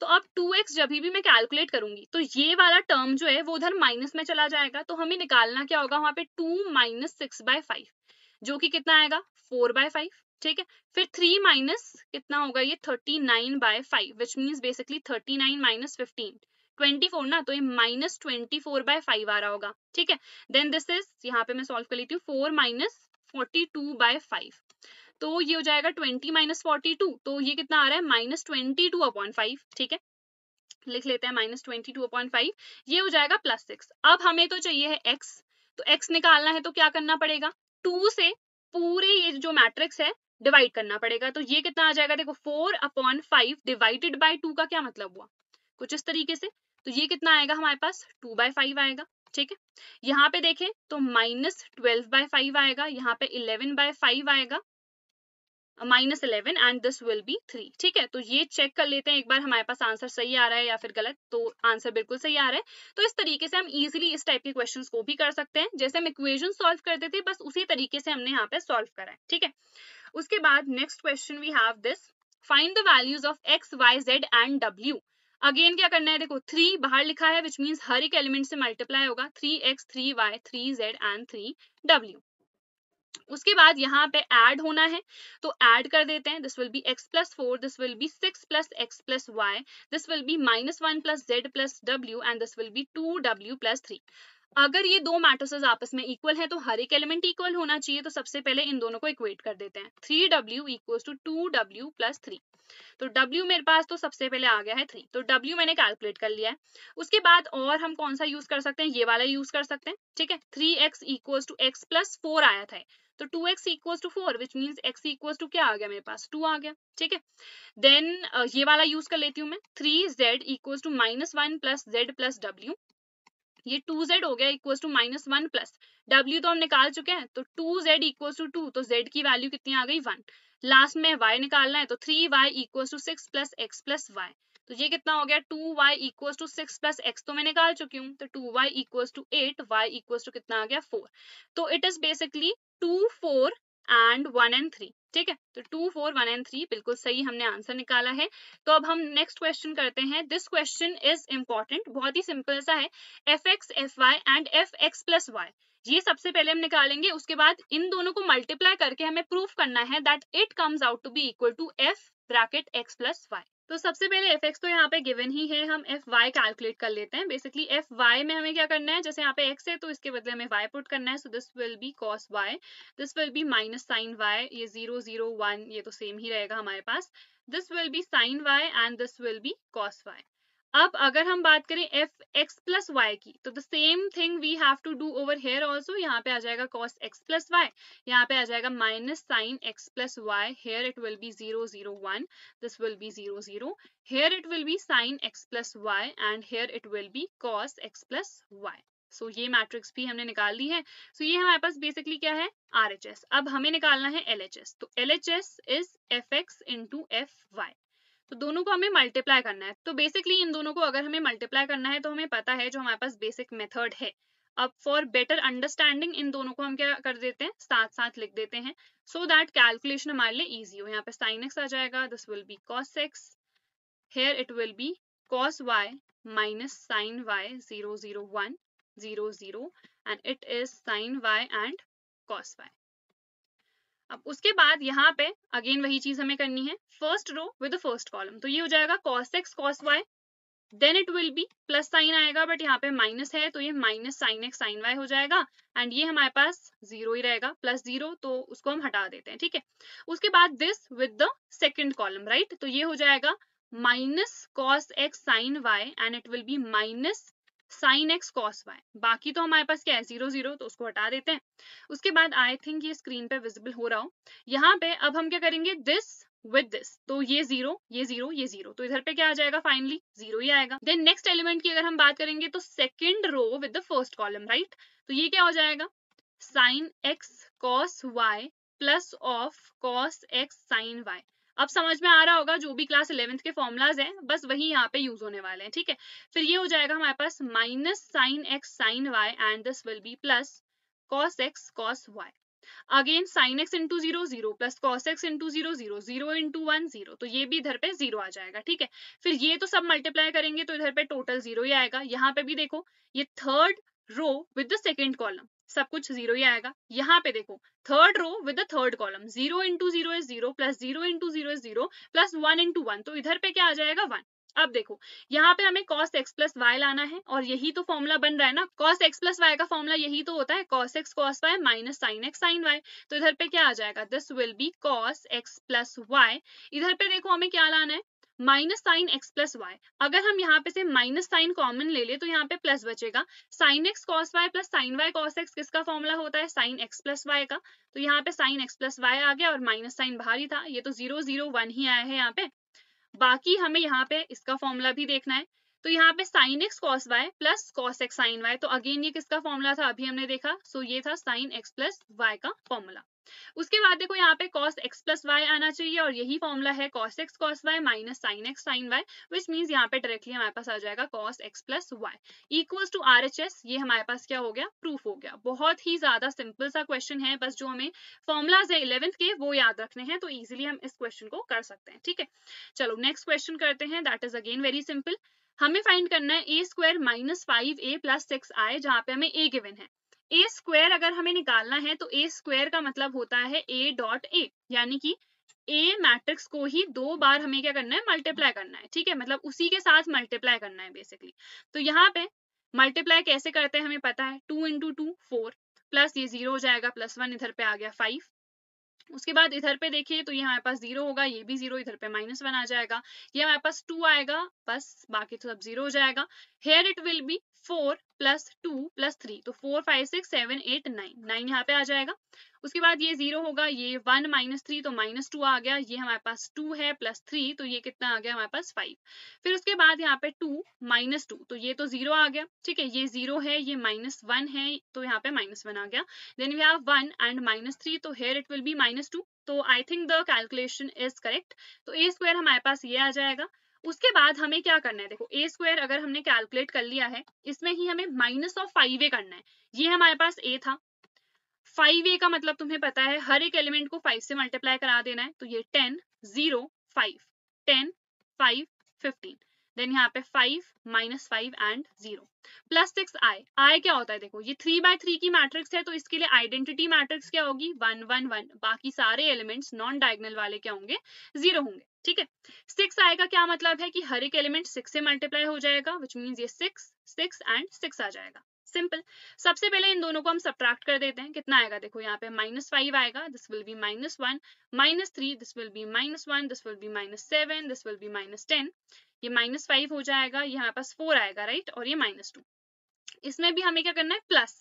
तो अब टू एक्स जब भी मैं कैलकुलेट करूंगी तो ये वाला टर्म जो है वो उधर माइनस में चला जाएगा तो हमें निकालना क्या होगा वहां पे two minus six by five जो कि कितना आएगा फोर बाय फाइव ठीक है फिर थ्री माइनस कितना होगा ये thirty nine by five which means basically thirty nine minus fifteen twenty four ना तो ये minus twenty four by five आ रहा होगा ठीक है देन दिस इज यहाँ पे मैं सोल्व कर लेती हूँ four minus forty two by five तो ये हो जाएगा ट्वेंटी माइनस फोर्टी टू तो ये कितना आ रहा है minus twenty two upon five ठीक है लिख लेते हैं minus twenty two upon five ये हो जाएगा प्लस सिक्स अब हमें तो चाहिए है एक्स तो एक्स निकालना है तो क्या करना पड़ेगा टू से पूरे ये जो मैट्रिक्स है डिवाइड करना पड़ेगा तो ये कितना आ जाएगा देखो four upon five divided by two का क्या मतलब हुआ कुछ इस तरीके से तो ये कितना आएगा हमारे पास टू बाय फाइव आएगा ठीक है यहाँ पे देखें तो माइनस ट्वेल्व बाय फाइव आएगा यहाँ पे इलेवन बाय फाइव आएगा minus eleven and this will be three ठीक है तो ये चेक कर लेते हैं एक बार हमारे पास आंसर सही आ रहा है या फिर गलत तो आंसर बिल्कुल सही आ रहा है तो इस तरीके से हम इजिली इस टाइप के क्वेश्चन को भी कर सकते हैं जैसे हम इक्वेजन सॉल्व करते थे बस उसी तरीके से हमने यहाँ पे सॉल्व करा है ठीक है उसके बाद next question we have this find the values of x Y z and डब्ल्यू अगेन क्या करना है देखो थ्री बाहर लिखा है विच मीन्स हर एक एलिमेंट से मल्टीप्लाई होगा three x three y three z and three डब्ल्यू उसके बाद यहाँ पे ऐड होना है तो ऐड कर देते हैं this will be X plus four this will be six plus x plus Y this will be minus one plus Z plus W and this will be two W plus three अगर ये दो matrices आपस में equal है तो हर एक element equal होना चाहिए तो सबसे पहले इन दोनों को इक्वेट कर देते हैं three W equal to two W plus three तो W मेरे पास तो सबसे पहले आ गया है थ्री तो W मैंने कैलकुलेट कर लिया है उसके बाद और हम कौन सा यूज कर सकते हैं ये वाला यूज कर सकते हैं ठीक है three x equal to x plus four आया था तो two x equal to four which mean x equal to क्या आ गया मेरे पास टू आ गया ठीक है देन ये वाला यूज कर लेती हूँ मैं three z equal to minus one plus Z plus डब्ल्यू ये टू जेड हो गया equal to minus one plus डब्ल्यू तो हम निकाल चुके हैं तो two z equal to two तो जेड की वैल्यू कितनी आ गई वन लास्ट में वाई निकालना है तो three y equal to six plus x plus y तो ये कितना हो गया two y equal to six plus x तो मैं निकाल चुकी हूँ तो two y equal to eight y equal to कितना आ गया फोर तो it is basically two four and one and three ठीक है तो two four one and three बिल्कुल सही हमने आंसर निकाला है तो अब हम नेक्स्ट क्वेश्चन करते हैं दिस क्वेश्चन इज इंपॉर्टेंट बहुत ही सिंपल सा है f x f y and f x plus y ये सबसे पहले हम निकालेंगे उसके बाद इन दोनों को मल्टीप्लाई करके हमें प्रूफ करना है that it comes out to be equal to f bracket x plus y तो सबसे पहले एफ एक्स तो यहाँ पे गिवन ही है हम एफ वाई कैलकुलेट कर लेते हैं बेसिकली एफ वाई में हमें क्या करना है जैसे यहाँ पे एक्स है तो इसके बदले हमें वाई पुट करना है so this will be cos y this will be minus sine y ये जीरो जीरो वन ये तो सेम ही रहेगा हमारे पास this will be sine y and this will be cos y अब अगर हम बात करें एफ एक्स प्लस वाई की तो the same thing we have to do over here also यहाँ पे आ जाएगा कॉस एक्स प्लस वाई यहाँ पे आ जाएगा minus sine x plus y here it will be zero zero one this will be zero zero here it will be sine x plus y and here it will be cos x plus y so ये matrix भी हमने निकाल ली है so so ये हमारे पास basically क्या है are अब हमें निकालना है एल तो L H S is f x into f y तो दोनों को हमें मल्टीप्लाई करना है तो बेसिकली इन दोनों को अगर हमें मल्टीप्लाई करना है तो हमें पता है जो हमारे पास बेसिक मेथड है अब फॉर बेटर अंडरस्टैंडिंग इन दोनों को हम क्या कर देते हैं साथ साथ लिख देते हैं सो दैट कैलकुलेशन हमारे लिए ईजी हो यहाँ पे साइन एक्स आ जाएगा this will be cos x here it will be cos y minus sine y zero zero one zero zero and it is sine y and cos y अब उसके बाद यहाँ पे अगेन वही चीज हमें करनी है first row with first column तो ये हो जाएगा cos x cos y then it will be plus sine आएगा बट यहाँ पे माइनस है तो ये minus sine x sine y हो जाएगा एंड ये हमारे पास जीरो ही रहेगा प्लस जीरो तो उसको हम हटा देते हैं ठीक है उसके बाद this with the second column right तो ये हो जाएगा minus cos x sine y and it will be minus sine x cos y बाकी तो हमारे पास क्या है जीरो जीरो तो उसको हटा देते हैं उसके बाद आई थिंक ये स्क्रीन पे विजिबल हो रहा हो यहाँ पे अब हम क्या करेंगे दिस विद दिस तो ये जीरो ये जीरो ये जीरो तो इधर पे क्या आ जाएगा फाइनली जीरो ही आएगा देन नेक्स्ट एलिमेंट की अगर हम बात करेंगे तो second row with the first column right तो ये क्या हो जाएगा sine x cos y plus of cos x sine y अब समझ में आ रहा होगा जो भी क्लास इलेवेंथ के फॉर्मुलाज हैं बस वही यहाँ पे यूज होने वाले हैं ठीक है फिर ये हो जाएगा हमारे पास minus sine x sine y and this will be plus cos x cos y again sine x into zero zero plus cos x into zero zero zero into one zero तो ये भी इधर पे जीरो आ जाएगा ठीक है फिर ये तो सब मल्टीप्लाई करेंगे तो इधर पे टोटल जीरो ही आएगा यहाँ पे भी देखो ये third row with the second column सब कुछ जीरो ही आएगा यहाँ पे देखो third row with the third column zero into zero is zero plus zero into zero is zero plus one into one तो इधर पे क्या आ जाएगा वन अब देखो यहाँ पे हमें cos x प्लस वाई लाना है और यही तो फॉर्मूला बन रहा है ना cos x प्लस वाई का फॉर्मूला यही तो होता है cos x cos y minus sine x sine y तो इधर पे क्या आ जाएगा this will be cos x plus y इधर पे देखो हमें क्या लाना है minus sine x plus y अगर हम यहाँ पे से माइनस साइन कॉमन ले ले तो यहाँ पे प्लस बचेगा sine x cos y plus sine y cos x किसका फॉर्मूला होता है साइन एक्स प्लस वाई का तो यहाँ पे साइन एक्स प्लस वाई आ गया और माइनस साइन बाहर ही था ये तो जीरो जीरो वन ही आया है यहाँ पे बाकी हमें यहाँ पे इसका फॉर्मूला भी देखना है तो यहाँ पे sine x cos y plus cos x sine y तो अगेन ये किसका फॉर्मूला था अभी हमने देखा सो ये था साइन एक्स प्लस वाई का फॉर्मूला उसके बाद देखो यहाँ पे cos x प्लस वाई आना चाहिए और यही फॉर्मूला है cos x cos y minus sine x sine y which means यहाँ पे डायरेक्टली हमारे पास आ जाएगा cos x plus y equals to R H S ये हमारे पास क्या हो गया प्रूफ हो गया बहुत ही ज्यादा सिंपल सा क्वेश्चन है बस जो हमें फॉर्मुलाज है इलेवेंथ के वो याद रखने हैं तो इजिली हम इस क्वेश्चन को कर सकते हैं ठीक है चलो नेक्स्ट क्वेश्चन करते हैं that is again very simple हमें फाइंड करना है a square minus five a plus six I जहाँ पे हमें ए गिवन है ए स्क्वायर अगर हमें निकालना है तो ए स्क्वायर का मतलब होता है ए डॉट ए यानी कि ए मैट्रिक्स को ही दो बार हमें क्या करना है मल्टीप्लाई करना है ठीक है मतलब उसी के साथ मल्टीप्लाई करना है बेसिकली तो यहाँ पे मल्टीप्लाई कैसे करते हैं हमें पता है two into two four plus ये जीरो हो जाएगा प्लस वन इधर पे आ गया फाइव उसके बाद इधर पे देखिए तो ये हमारे पास जीरो होगा ये भी जीरो इधर पे माइनस वन आ जाएगा ये हमारे पास टू आएगा बस बाकी तो सब जीरो हो जाएगा here it will be four plus two plus three तो four five six seven eight nine nine यहाँ पे आ जाएगा उसके बाद ये जीरो होगा ये वन माइनस थ्री तो माइनस टू आ गया ये हमारे पास टू है प्लस थ्री तो ये कितना आ गया हमारे पास फाइव फिर उसके बाद यहाँ पे टू माइनस टू तो ये तो जीरो आ गया ठीक है ये जीरो है ये माइनस वन है तो यहाँ पे माइनस वन आ गया then we have one and minus three तो here it will be minus two तो I think the calculation is correct तो ए स्क्वायर हमारे पास ये आ जाएगा उसके बाद हमें क्या करना है देखो ए स्क्वायर अगर हमने कैलकुलेट कर लिया है इसमें ही हमें माइनस ऑफ फाइव ए करना है ये हमारे पास ए था फाइव ए का मतलब तुम्हें पता है हर एक एलिमेंट को फाइव से मल्टीप्लाई करा देना है तो ये ten zero five ten five fifteen then यहाँ पे five minus five and zero plus six I I क्या होता है देखो ये थ्री बाय थ्री की मैट्रिक्स है तो इसके लिए आइडेंटिटी मैट्रिक्स क्या होगी वन वन वन बाकी सारे एलिमेंट्स नॉन डायगनल वाले क्या होंगे जीरो होंगे ठीक है सिक्स का क्या मतलब है कि हर एक एलिमेंट सिक्स से मल्टीप्लाई हो जाएगा विच मीन्स ये सिक्स सिक्स एंड सिक्स आ जाएगा सिंपल सबसे पहले इन दोनों को हम सब्ट्रैक्ट कर देते हैं कितना आएगा देखो यहाँ पे माइनस फाइव आएगा this will be minus one minus three this will be minus one this will be minus seven this will be minus ten ये माइनस फाइव हो जाएगा ये हमारे पास फोर आएगा राइट और ये माइनस टू इसमें भी हमें क्या करना है प्लस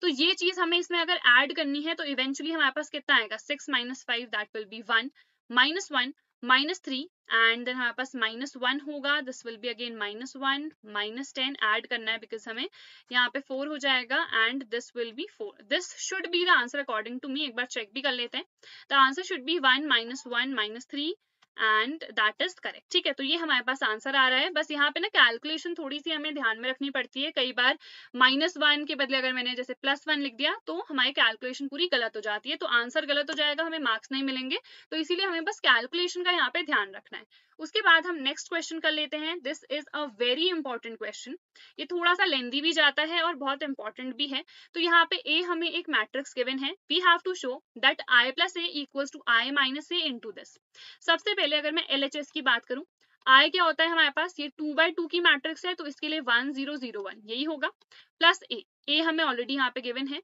तो ये चीज हमें इसमें अगर एड करनी है तो इवेंचुअली हमारे पास कितना आएगा six minus five that will be one minus one minus three and then हमारे पास माइनस वन होगा this will be again minus one minus ten add करना है बिकॉज हमें यहाँ पे फोर हो जाएगा and this will be four this should be the answer according to me एक बार चेक भी कर लेते हैं the answer should be one minus one minus three and that is correct ठीक है तो ये हमारे पास आंसर आ रहा है बस यहाँ पे ना कैलकुलेशन थोड़ी सी हमें ध्यान में रखनी पड़ती है कई बार माइनस वन के बदले अगर मैंने जैसे प्लस वन लिख दिया तो हमारी कैलकुलेशन पूरी गलत हो जाती है तो आंसर गलत हो जाएगा हमें मार्क्स नहीं मिलेंगे तो इसीलिए हमें बस कैलकुलेशन का यहाँ पे ध्यान रखना है उसके बाद हम नेक्स्ट क्वेश्चन कर लेते हैं this is a very important question ये थोड़ा सा लेंदी भी जाता है और बहुत इंपॉर्टेंट भी है तो यहाँ पे ए हमें एक मैट्रिक्स गिवन है we have to show that I plus A to I minus A into this सबसे पहले अगर मैं एल की बात करूँ आई क्या होता है हमारे पास ये टू बाय टू की मैट्रिक्स है तो इसके लिए वन जीरो जीरो वन यही होगा प्लस ए ए हमें ऑलरेडी यहाँ पे गिवन है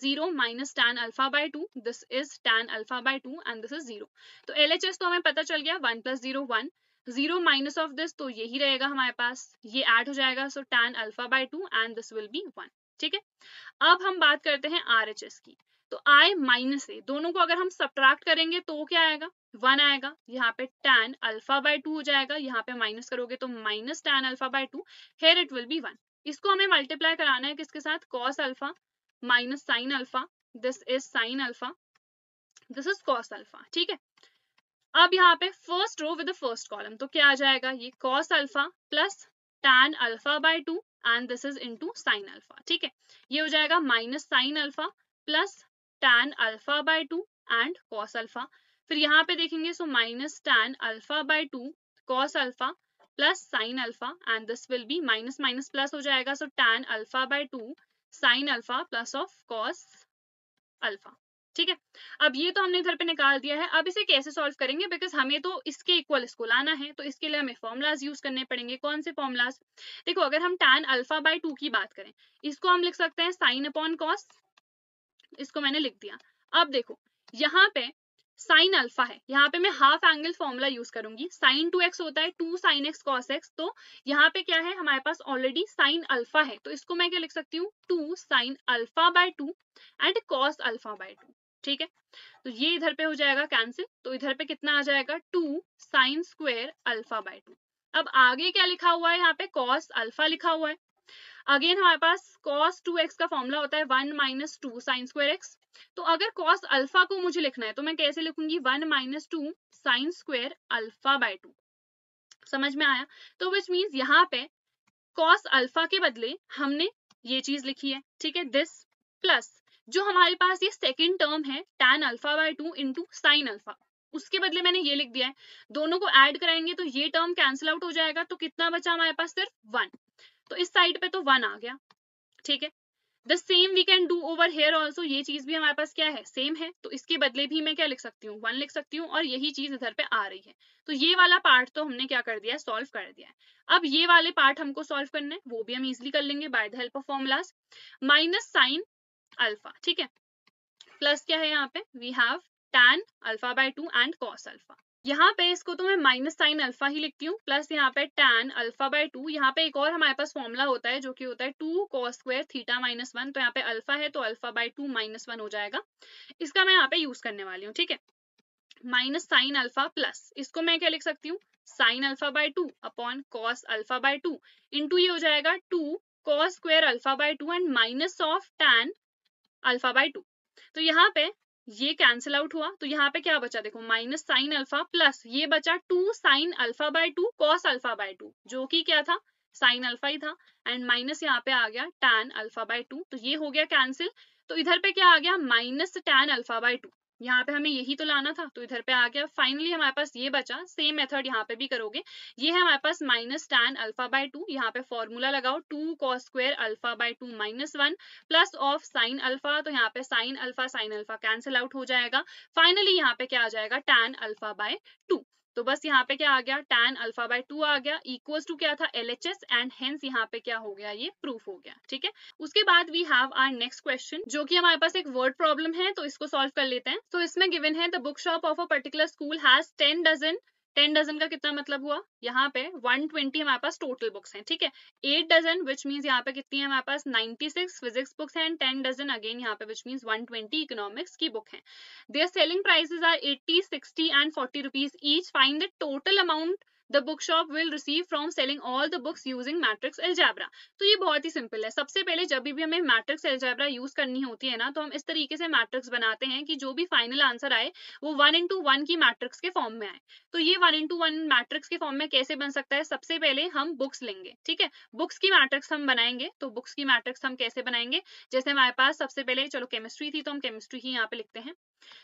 zero minus ten alpha by two this is ten alpha by two and this is zero तो एल एच एस तो हमें पता चल गया one plus zero one zero minus of this तो यही रहेगा हमारे पास ये एड हो जाएगा so ten alpha by two and this will be one ठीक है अब हम बात करते हैं आर एच एस की तो i माइनस ए दोनों को अगर हम सब्ट्रैक्ट करेंगे तो क्या आएगा वन आएगा यहाँ पे टेन अल्फा बाय टू हो जाएगा यहाँ पे माइनस करोगे तो minus ten alpha by two here it will be one इसको हमें मल्टीप्लाई कराना है किसके साथ cos alpha minus sine alpha this is sine alpha this is cos alpha ठीक है अब यहाँ पे first row with first column तो क्या आ जाएगा ये cos alpha plus tan alpha by two and this is into sine alpha ठीक है ये हो जाएगा minus sine alpha plus tan alpha by two and cos alpha फिर यहाँ पे देखेंगे so minus tan alpha by two cos alpha plus sine alpha and this will be minus minus plus हो जाएगा so tan alpha by two sine alpha plus of cos alpha ठीक है अब ये तो हमने इधर पे निकाल दिया है अब इसे कैसे सॉल्व करेंगे बिकॉज हमें तो इसके इक्वल इसको लाना है तो इसके लिए हमें फॉर्मुलाज यूज करने पड़ेंगे कौन से फॉर्मुलाज देखो अगर हम टैन अल्फा बाय टू की बात करें इसको हम लिख सकते हैं साइन अपॉन कॉस इसको मैंने लिख दिया अब देखो यहाँ पे साइन अल्फा है यहाँ पे मैं हाफ एंगल फॉर्मूला यूज करूंगी साइन टू एक्स होता है two sine x cos x तो यहाँ पे क्या है हमारे पास ऑलरेडी साइन अल्फा है तो इसको मैं क्या लिख सकती हूँ two sine alpha by two and cos alpha by two ठीक है तो ये इधर पे हो जाएगा कैंसिल तो इधर पे कितना आ जाएगा two sine square alpha by two अब आगे क्या लिखा हुआ है यहाँ पे कॉस अल्फा लिखा हुआ है अगेन हमारे पास कॉस टू एक्स का फॉर्मूला होता है one minus two sine square x तो अगर कॉस अल्फा को मुझे लिखना है तो मैं कैसे लिखूंगी one minus two sine square alpha by two समझ में आया तो विच मीन्स यहाँ पे कॉस अल्फा के बदले हमने ये चीज लिखी है ठीक है दिस प्लस जो हमारे पास ये सेकेंड टर्म है tan alpha by two into sine alpha उसके बदले मैंने ये लिख दिया है दोनों को ऐड कराएंगे तो ये टर्म कैंसिल आउट हो जाएगा तो कितना बचा हमारे पास सिर्फ वन तो इस साइड पे तो वन आ गया ठीक है the same we can do over here also ये चीज भी हमारे पास क्या है सेम है तो इसके बदले भी मैं क्या लिख सकती हूँ वन लिख सकती हूँ और यही चीज इधर पे आ रही है तो ये वाला पार्ट तो हमने क्या कर दिया है सोल्व कर दिया है अब ये वाले पार्ट हमको सोल्व करना है वो भी हम इजिली कर लेंगे by the help of formulas minus sine alpha ठीक है प्लस क्या है यहाँ पे we have tan alpha by two and cos alpha यहाँ पे इसको तो मैं माइनस साइन अल्फा ही लिखती हूँ प्लस यहाँ पे टैन अल्फा बाय टू यहाँ पे एक और हमारे पास फॉर्मूला होता है जो कि होता है two cos square theta minus one तो यहाँ पे अल्फा है तो alpha by two minus one हो जाएगा इसका मैं यहाँ पे यूज करने वाली हूँ ठीक है माइनस साइन अल्फा प्लस इसको मैं क्या लिख सकती हूँ sine alpha by two upon cos alpha by two two ये हो जाएगा two cos square alpha by two and minus of tan alpha by two तो यहाँ पे ये कैंसिल आउट हुआ तो यहाँ पे क्या बचा देखो माइनस साइन अल्फा प्लस ये बचा two sine alpha by two cos alpha by two जो कि क्या था साइन अल्फा ही था एंड माइनस यहाँ पे आ गया टैन अल्फा बाय टू तो ये हो गया कैंसिल तो इधर पे क्या आ गया minus tan alpha by two यहाँ पे हमें यही तो लाना था तो इधर पे आ गया फाइनली हमारे पास ये बचा सेम मेथड यहाँ पे भी करोगे ये है हमारे पास minus tan alpha by two यहाँ पे फॉर्मूला लगाओ two cos square alpha by two minus one plus of sine alpha तो यहाँ पे sine alpha sine alpha cancel out हो जाएगा फाइनली यहाँ पे क्या आ जाएगा टैन अल्फा बाय टू तो बस यहाँ पे क्या आ गया tan अल्फा बाय टू आ गया इक्वल टू क्या था L H S and hence यहाँ पे क्या हो गया ये प्रूफ हो गया ठीक है उसके बाद we have our next question जो कि हमारे पास एक वर्ड प्रॉब्लम है तो इसको सॉल्व कर लेते हैं तो so, इसमें गिवन है the book shop of a particular school has ten dozen ten dozen का कितना मतलब हुआ यहाँ पे वन ट्वेंटी हमारे पास टोटल बुक्स हैं ठीक है एट डजन विच मीन्स यहाँ पे कितनी है हमारे पास सिक्स फिजिक्स बुक्स हैं टेन डजन अगेन यहाँ पे विच मीन्स ट्वेंटी इकोनॉमिक्स की बुक है their selling prices are eighty sixty and forty rupees each find the total amount the book shop will receive from selling all the books using matrix algebra तो ये बहुत ही simple है सबसे पहले जब भी हमें मैट्रिक्स एल्जैब्रा यूज करनी होती है ना तो हम इस तरीके से मैट्रिक्स बनाते हैं कि जो भी फाइनल आंसर आए वो वन इंटू वन की मैट्रिक्स के फॉर्म में आए तो ये वन इंटू वन मैट्रिक्स के फॉर्म में कैसे बन सकता है सबसे पहले हम बुक्स लेंगे ठीक है बुक्स की मैट्रिक्स हम बनाएंगे तो बुक्स की मैट्रिक्स हम कैसे बनाएंगे जैसे हमारे पास सबसे पहले चलो केमिस्ट्री थी तो हम केमिस्ट्री ही यहाँ पे लिखते हैं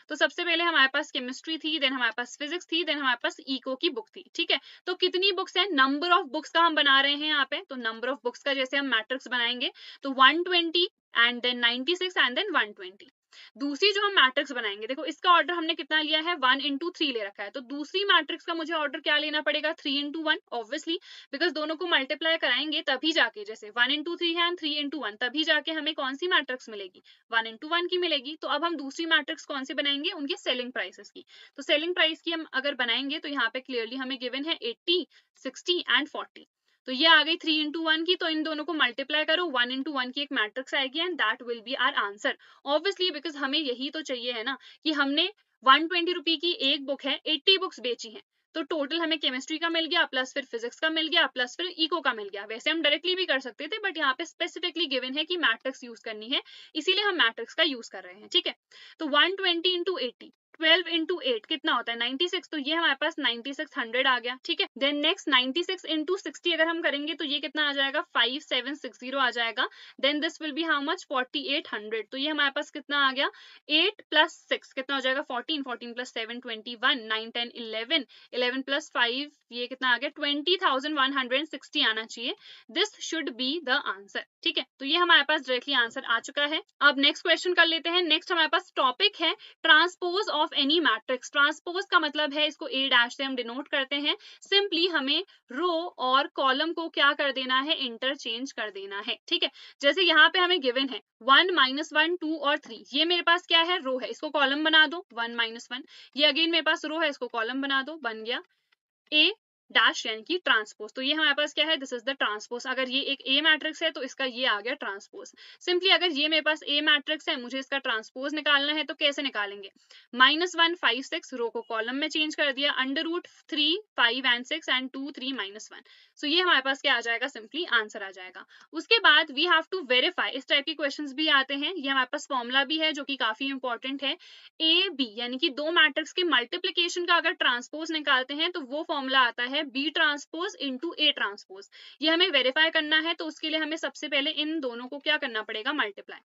तो सबसे पहले हमारे पास केमिस्ट्री थी देन हमारे पास फिजिक्स थी देन हमारे पास इको की बुक थी ठीक है तो कितनी बुक्स है नंबर ऑफ बुक्स का हम बना रहे हैं यहाँ पे तो नंबर ऑफ बुक्स का जैसे हम मैट्रिक्स बनाएंगे तो 120 एंड देन 96 एंड देन 120 दूसरी जो हम मैट्रिक्स बनाएंगे देखो इसका ऑर्डर हमने कितना लिया है वन इंटू थ्री ले रखा है तो दूसरी मैट्रिक्स का मुझे ऑर्डर क्या लेना पड़ेगा three into one obviously because दोनों को मल्टीप्लाई कराएंगे तभी जाके जैसे वन इंटू थ्री है एंड थ्री इंटू वन तभी जाके हमें कौन सी मैट्रिक्स मिलेगी वन इंटू वन की मिलेगी तो अब हम दूसरी मैट्रिक्स कौन सी बनाएंगे उनके सेलिंग प्राइसेस की तो सेलिंग प्राइस की हम अगर बनाएंगे तो यहाँ पे क्लियरली हमें गिवन है एट्टी सिक्सटी एंड फोर्टी तो ये आ गई थ्री इंटू वन की तो इन दोनों को मल्टीप्लाई करो वन इंटू वन की एक मैट्रिक्स आएगी and that will be our answer obviously because हमें यही तो चाहिए है ना कि हमने वन ट्वेंटी रुपी की एक बुक है एट्टी बुक्स बेची है तो टोटल हमें केमिस्ट्री का मिल गया प्लस फिर फिजिक्स का मिल गया प्लस फिर इको का मिल गया वैसे हम डायरेक्टली भी कर सकते थे बट यहाँ पे स्पेसिफिकली गिवन है कि मैट्रिक्स यूज करनी है इसीलिए हम मैट्रिक्स का यूज कर रहे हैं ठीक है तो 120 twenty into eighty twelve into eight कितना होता है नाइन्टी सिक्स तो ये हमारे पास नाइन्टी सिक्स हंड्रेड आ गया ठीक है then next ninety six into sixty अगर हम करेंगे तो ये कितना आ जाएगा फाइव सेवन सिक्स जीरो आ जाएगा then this will be how much forty eight hundred तो ये हमारे पास कितना आ गया एट प्लस सिक्स कितना हो जाएगा fourteen fourteen plus seven twenty one nine ten eleven eleven plus five ये कितना आ गया twenty thousand one hundred sixty आना चाहिए this should be the answer ठीक है तो ये हमारे पास डायरेक्टली आंसर आ चुका है अब नेक्स्ट क्वेश्चन कर लेते हैं नेक्स्ट हमारे पास टॉपिक है transpose of of any matrix transpose का मतलब है इसको ए डैश से हम डिनोट करते हैं सिंपली हमें रो और कॉलम को क्या कर देना है इंटरचेंज कर देना है ठीक है जैसे यहाँ पे हमें गिवन है वन माइनस वन टू और थ्री ये मेरे पास क्या है रो है इसको कॉलम बना दो वन माइनस वन ये अगेन मेरे पास रो है इसको कॉलम बना दो बन गया ए डैश यानी कि ट्रांसपोज तो ये हमारे पास क्या है दिस इज द ट्रांसपोज अगर ये एक ए मैट्रिक्स है तो इसका ये आ गया ट्रांसपोज सिंपली अगर ये मेरे पास ए मैट्रिक्स है मुझे इसका ट्रांसपोज निकालना है तो कैसे निकालेंगे minus one five six row को कॉलम में चेंज कर दिया under root three five and six and two three minus one so ये हमारे पास क्या आ जाएगा सिंपली आंसर आ जाएगा उसके बाद वी हैव टू वेरीफाई इस टाइप के क्वेश्चन भी आते हैं ये हमारे पास फॉर्मुला भी है जो कि काफी इंपॉर्टेंट है ए बी यानी कि दो मैट्रिक्स के मल्टीप्लीकेशन का अगर ट्रांसपोज निकालते हैं तो वो फॉर्मुला आता है है B transpose into A transpose ये हमें वेरीफाई करना है तो उसके लिए हमें सबसे पहले इन दोनों को क्या करना पड़ेगा multiply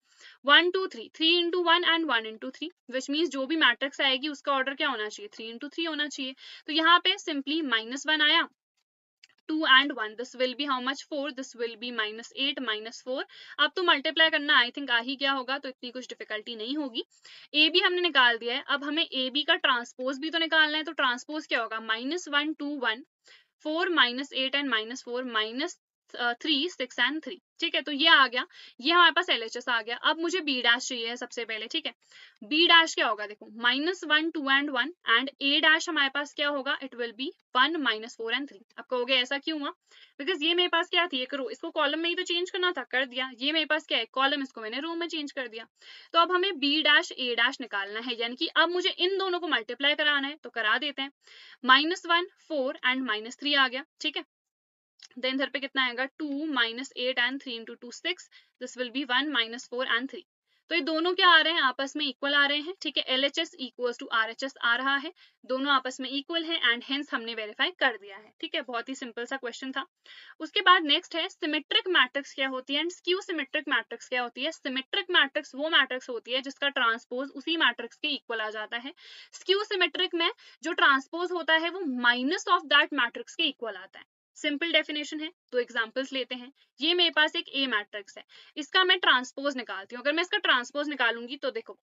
one two three three into one and one into three which mean जो भी मैट्रिक्स आएगी उसका ऑर्डर क्या होना चाहिए थ्री इंटू थ्री होना चाहिए तो यहाँ पे सिंपली माइनस वन आया two and one this will be how much four this will be minus eight minus four अब तो मल्टीप्लाई करना आई थिंक आ ही क्या होगा तो इतनी कुछ डिफिकल्टी नहीं होगी ए बी हमने निकाल दिया है अब हमें ए बी का ट्रांसपोज भी तो निकालना है तो ट्रांसपोज क्या होगा minus one two one four minus eight and minus four minus three six and three ठीक है तो ये आ गया ये हमारे पास एल आ गया अब मुझे बी डैश चाहिए सबसे पहले ठीक है बी डैश क्या होगा देखो minus one two and one and A dash हमारे पास क्या होगा it will be one minus four and three अब कहोगे ऐसा क्यों हुआ बिकॉज ये मेरे पास क्या थी एक रो इसको कॉलम में ही तो चेंज करना था कर दिया ये मेरे पास क्या है कॉलम इसको मैंने रो में चेंज कर दिया तो अब हमें बी डैश ए डैश निकालना है यानी कि अब मुझे इन दोनों को मल्टीप्लाई कराना है तो करा देते हैं minus one four and minus three आ गया ठीक है देन इधर पे कितना आएगा two minus eight and three into two six this will be one minus four and three तो ये दोनों क्या आ रहे हैं आपस में इक्वल आ रहे हैं ठीक है L H S equal to R H S आ रहा है दोनों आपस में इक्वल है एंड हेंस हमने वेरीफाई कर दिया है ठीक है बहुत ही सिंपल सा क्वेश्चन था उसके बाद नेक्स्ट है सिमेट्रिक मैट्रिक्स क्या होती है एंड स्क्यू सिमेट्रिक मैट्रिक्स क्या होती है सिमेट्रिक मैट्रिक्स वो मैट्रिक्स होती है जिसका ट्रांसपोज उसी मैट्रिक्स के इक्वल आ जाता है स्क्यू सिमेट्रिक में जो ट्रांसपोज होता है वो माइनस ऑफ दैट मैट्रिक्स के इक्वल आता है सिंपल डेफिनेशन है दो एग्जाम्पल्स लेते हैं ये मेरे पास एक ए मैट्रिक्स है इसका मैं ट्रांसपोज निकालती हूँ अगर मैं इसका ट्रांसपोज निकालूंगी तो देखो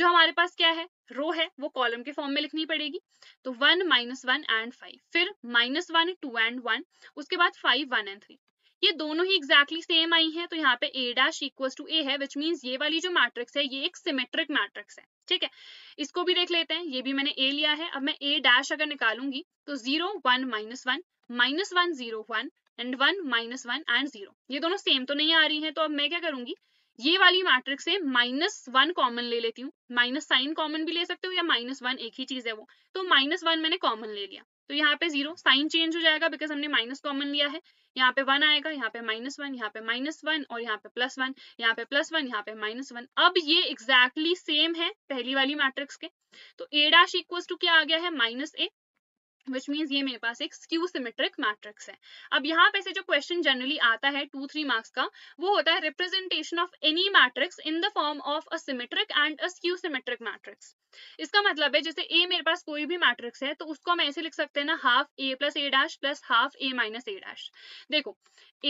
जो हमारे पास क्या है रो है वो कॉलम के फॉर्म में लिखनी पड़ेगी तो one minus one and five फिर minus one two and one उसके बाद फाइव वन एंड थ्री ये दोनों ही एग्जैक्टली सेम आई है तो यहाँ पे A dash equal to A है विच मीन ये वाली जो मैट्रिक्स है ये एक सिमेट्रिक मैट्रिक्स है ठीक है इसको भी देख लेते हैं ये भी मैंने ए लिया है अब मैं ए डैश अगर निकालूंगी तो zero one minus one minus one zero one and one minus one and zero ये दोनों सेम तो नहीं आ रही है तो अब मैं क्या करूंगी ये वाली मैट्रिक्स से माइनस वन कॉमन ले लेती हूँ माइनस साइन कॉमन भी ले सकते हो या माइनस वन एक ही चीज है वो तो माइनस वन मैंने कॉमन ले लिया तो यहाँ पे जीरो साइन चेंज हो जाएगा बिकॉज हमने माइनस कॉमन लिया है यहाँ पे वन आएगा यहाँ पे माइनस वन यहाँ पे माइनस वन और यहाँ पे प्लस वन यहाँ पे प्लस वन यहाँ पे माइनस वन अब ये एग्जैक्टली exactly सेम है पहली वाली मैट्रिक्स के तो ए डैश इक्वल टू क्या आ गया है माइनस ए विच मीन्स ये मेरे पास एक स्क्यू सिमेट्रिक मैट्रिक्स है अब यहाँ पे से जो क्वेश्चन जनरली आता है टू थ्री मार्क्स का वो होता है representation of any matrix in the form of a symmetric and a skew symmetric matrix इसका मतलब है जैसे ए मेरे पास कोई भी मैट्रिक्स है तो उसको हम ऐसे लिख सकते हैं ना half A plus A dash plus half A minus A dash देखो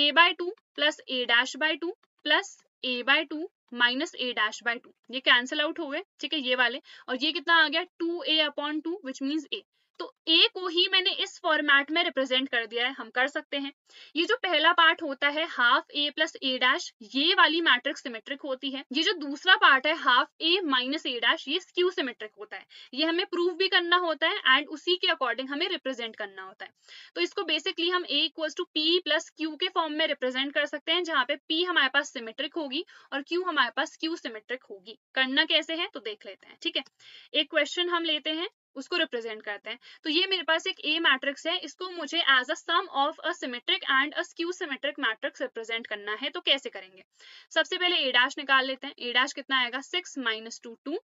A by two plus A dash by two plus A by two minus A dash by two ये कैंसिल आउट हो गए ठीक है ये वाले और ये कितना आ गया two A upon two which means A तो ए को ही मैंने इस फॉर्मेट में रिप्रेजेंट कर दिया है हम कर सकते हैं ये जो पहला पार्ट होता है half A plus A dash ये वाली मैट्रिक्स सिमेट्रिक होती है ये जो दूसरा पार्ट है half A minus A dash ये स्क्यू सिमेट्रिक होता है ये हमें प्रूव भी करना होता है एंड उसी के अकॉर्डिंग हमें रिप्रेजेंट करना होता है तो इसको बेसिकली हम A equal to P plus Q के फॉर्म में रिप्रेजेंट कर सकते हैं जहां पे पी हमारे पास सिमेट्रिक होगी और क्यू हमारे पास क्यू सिमेट्रिक होगी करना कैसे है तो देख लेते हैं ठीक है एक क्वेश्चन हम लेते हैं उसको रिप्रेजेंट करते हैं तो ये मेरे पास एक ए मैट्रिक्स है इसको मुझे as a sum of a symmetric and a skew symmetric matrix represent करना है तो कैसे करेंगे सबसे पहले ए डैश निकाल लेते हैं ए डैश कितना आएगा six minus two two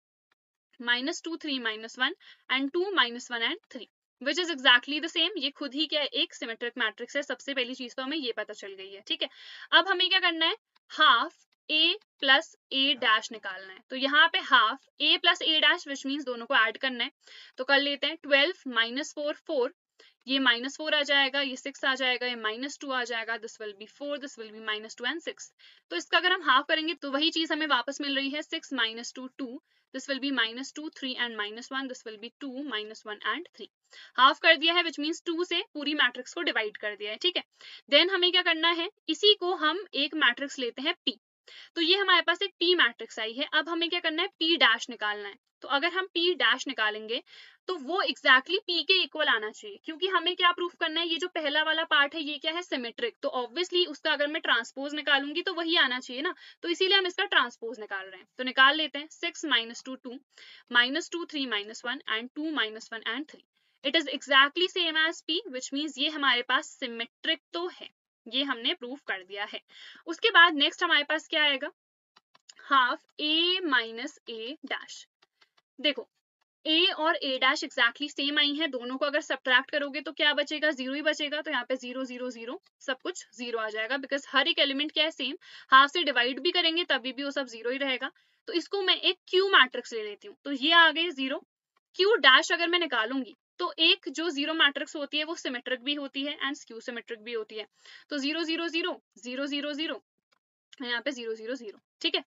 minus two three minus one and two minus one and three which is exactly the same ये खुद ही क्या है एक सिमेट्रिक मैट्रिक्स है सबसे पहली चीज तो हमें ये पता चल गई है ठीक है अब हमें क्या करना है half A plus A dash निकालना है तो यहाँ पे half A plus A dash which mean दोनों को ऐड करना है तो कर लेते हैं ट्वेल्व माइनस फोर फोर ये माइनस फोर आ जाएगा ये सिक्स आ जाएगा ये माइनस टू आ जाएगा this will be four this will be minus two and six तो इसका अगर हम हाफ करेंगे तो वही चीज हमें वापस मिल रही है six minus two two this will be minus two three and minus one this will be two minus one and three half कर दिया है विच मीन्स टू से पूरी मैट्रिक्स को डिवाइड कर दिया है ठीक है देन हमें क्या करना है इसी को हम एक मैट्रिक्स लेते हैं पी तो ये हमारे पास एक पी मैट्रिक्स आई है अब हमें क्या करना है पी डैश निकालना है तो अगर हम पी डैश निकालेंगे तो वो एक्जैक्टली exactly पी के इक्वल आना चाहिए क्योंकि हमें क्या प्रूफ करना है ये जो पहला वाला पार्ट है ये क्या है सिमेट्रिक तो ऑब्वियसली उसका अगर मैं ट्रांसपोज निकालूंगी तो वही आना चाहिए ना तो इसीलिए हम इसका ट्रांसपोज निकाल रहे हैं तो निकाल लेते हैं six minus two two minus two three minus one and two minus one and three it is exactly same as P which means ये हमारे पास सिमेट्रिक तो है ये हमने प्रूफ कर दिया है उसके बाद नेक्स्ट हमारे पास क्या आएगा half A minus A dash देखो ए और ए डैश एक्जैक्टली सेम आई है दोनों को अगर सब्ट्रैक्ट करोगे तो क्या बचेगा जीरो ही बचेगा तो यहाँ पे जीरो जीरो जीरो सब कुछ जीरो आ जाएगा बिकॉज हर एक एलिमेंट क्या है सेम हाफ से डिवाइड भी करेंगे तभी भी वो सब जीरो ही रहेगा तो इसको मैं एक क्यू मैट्रिक्स ले लेती हूँ तो ये आ गए जीरो क्यू डैश अगर मैं निकालूंगी तो एक जो जीरो मैट्रिक्स होती है वो सिमेट्रिक भी होती है एंड स्क्यू सिमेट्रिक भी होती है तो zero zero zero zero zero zero यहाँ पे जीरो जीरो जीरो ठीक है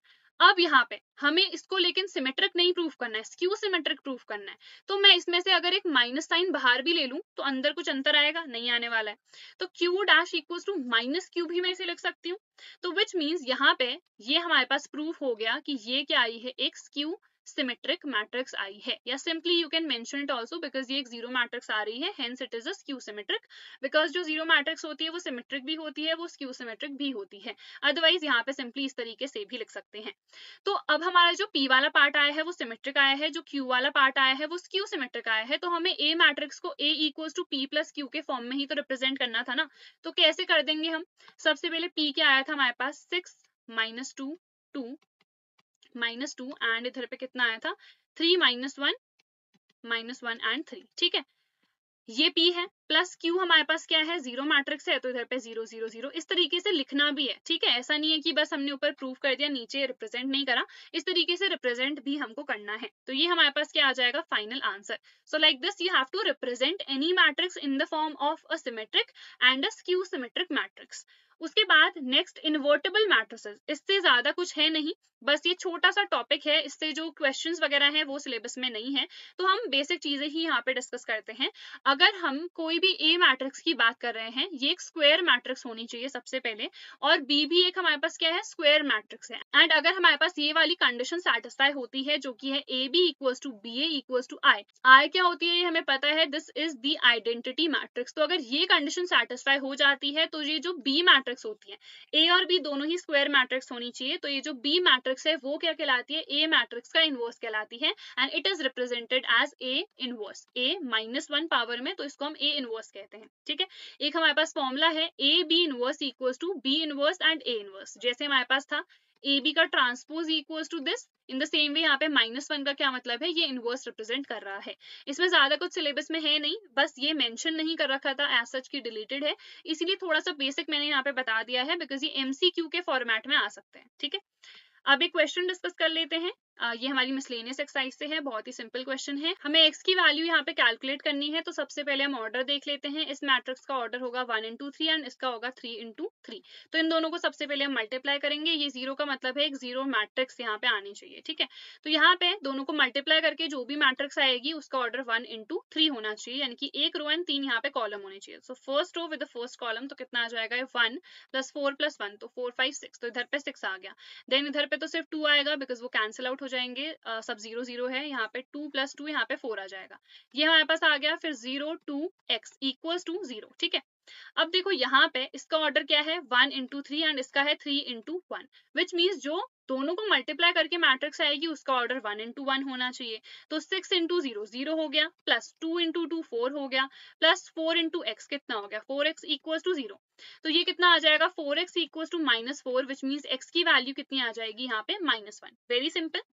अब यहाँ पे हमें इसको लेकिन सिमेट्रिक नहीं प्रूफ करना है स्क्यू सिमेट्रिक प्रूफ करना है तो मैं इसमें से अगर एक माइनस साइन बाहर भी ले लूं तो अंदर कुछ अंतर आएगा नहीं आने वाला है तो Q dash equal to minus Q भी मैं इसे लिख सकती हूँ तो विच मीन्स यहाँ पे ये हमारे पास प्रूफ हो गया कि ये क्या आई है एक स्क्यू सिमेट्रिक मैट्रिक्स आई है या simply you can mention it also because ये एक जीरो मैट्रिक्स आ रही है hence it is a skew symmetric because जो जीरो मैट्रिक्स होती है वो सिमेट्रिक भी होती है वो स्क्यू सिमेट्रिक भी होती है अदरवाइज यहाँ पे सिंपली इस तरीके से भी लिख सकते हैं तो अब हमारा जो पी वाला पार्ट आया है वो सिमेट्रिक आया है जो क्यू वाला पार्ट आया है वो स्क्यू सिमेट्रिक आया है तो हमें ए मैट्रिक्स को A equals to P plus Q के फॉर्म में ही तो रिप्रेजेंट करना था ना तो कैसे कर देंगे हम सबसे पहले पी क्या आया था हमारे पास six minus two two minus two and इधर पे कितना आया था three minus one minus one and three ठीक है ये पी है प्लस क्यू हमारे पास क्या है जीरो मैट्रिक्स है तो इधर पे जीरो जीरो जीरो इस तरीके से लिखना भी है ठीक है ऐसा नहीं है कि बस हमने ऊपर प्रूव कर दिया नीचे रिप्रेजेंट नहीं करा इस तरीके से रिप्रेजेंट भी हमको करना है तो ये हमारे पास क्या आ जाएगा final answer so like this you have to represent any matrix in the form of a symmetric and a skew symmetric matrix उसके बाद नेक्स्ट इन्वर्टेबल मैट्रिसेस इससे ज्यादा कुछ है नहीं बस ये छोटा सा टॉपिक है इससे जो क्वेश्चंस वगैरह हैं वो सिलेबस में नहीं है तो हम बेसिक चीजें ही यहाँ पे डिस्कस करते हैं अगर हम कोई भी ए मैट्रिक्स की बात कर रहे हैं ये एक स्क्वायर मैट्रिक्स होनी चाहिए सबसे पहले और बी भी एक हमारे पास क्या है स्क्वायर मैट्रिक्स है एंड अगर हमारे पास ये वाली कंडीशन सेटिस्फाई होती है जो की है A B equals to B A to I I क्या होती है ये हमें पता है this is the identity matrix तो अगर ये कंडीशन सेटिस्फाई हो जाती है तो ये जो बी मैट्रिक्स मैट्रिक्स होती है ए और बी दोनों ही स्क्वायर मैट्रिक्स होनी चाहिए तो ये जो बी मैट्रिक्स है वो क्या कहलाती है ए मैट्रिक्स का इनवर्स कहलाती है and it is represented as A inverse A minus one power में तो इसको हम ए इनवर्स कहते हैं ठीक है एक हमारे पास फॉर्मूला है A B inverse equal to B inverse and A inverse जैसे हमारे पास था ए बी का transpose equal to this in the same way यहाँ पे माइनस वन का क्या मतलब है ये इनवर्स रिप्रेजेंट कर रहा है इसमें ज्यादा कुछ सिलेबस में है नहीं बस ये मेंशन नहीं कर रखा था एज सच की डिलीटेड है इसीलिए थोड़ा सा बेसिक मैंने यहाँ पे बता दिया है बिकॉज ये एमसीक्यू के फॉर्मेट में आ सकते हैं ठीक है अब एक क्वेश्चन डिस्कस कर लेते हैं ये हमारी मिसलेनियस एक्सरसाइज से है बहुत ही सिंपल क्वेश्चन है हमें एक्स की वैल्यू यहाँ पे कैलकुलेट करनी है तो सबसे पहले हम ऑर्डर देख लेते हैं इस मैट्रिक्स का ऑर्डर होगा वन इंटू थ्री एंड इसका होगा थ्री इंटू थ्री तो इन दोनों को सबसे पहले हम मल्टीप्लाई करेंगे ये जीरो का मतलब है एक जीरो मैट्रिक्स यहाँ पे आनी चाहिए ठीक है तो यहाँ पे दोनों को मल्टीप्लाई करके जो भी मैट्रिक्स आएगी उसका ऑर्डर वन इंटू थ्री होना चाहिए यानी कि एक रो एंड तीन यहाँ पे कॉलम होने चाहिए so first row with first column तो कितना आ जाएगा one plus four plus one तो फोर फाइव सिक्स तो इधर पे सिक्स आ गया देन इधर पे तो सिर्फ टू आएगा बिकॉज वो कैंसिल आउट आउट हो जाएंगे सब जीरो जीरो है यहाँ पे टू प्लस टू यहाँ पे फोर आ जाएगा ये हमारे पास आ गया फिर zero two x equal to zero ठीक है अब देखो यहाँ पे इसका ऑर्डर क्या है वन इंटू थ्री एंड इसका है three into one which means जो दोनों को मल्टीप्लाई करके मैट्रिक्स आएगी उसका ऑर्डर वन इंटू वन होना चाहिए तो सिक्स इंटू जीरो जीरो हो गया plus two into two four हो गया प्लस फोर इंटू एक्स कितना हो गया four X equal to zero तो ये कितना आ जाएगा four X equal to minus four which mean X की वैल्यू कितनी आ जाएगी यहाँ पे माइनस वन वेरी सिंपल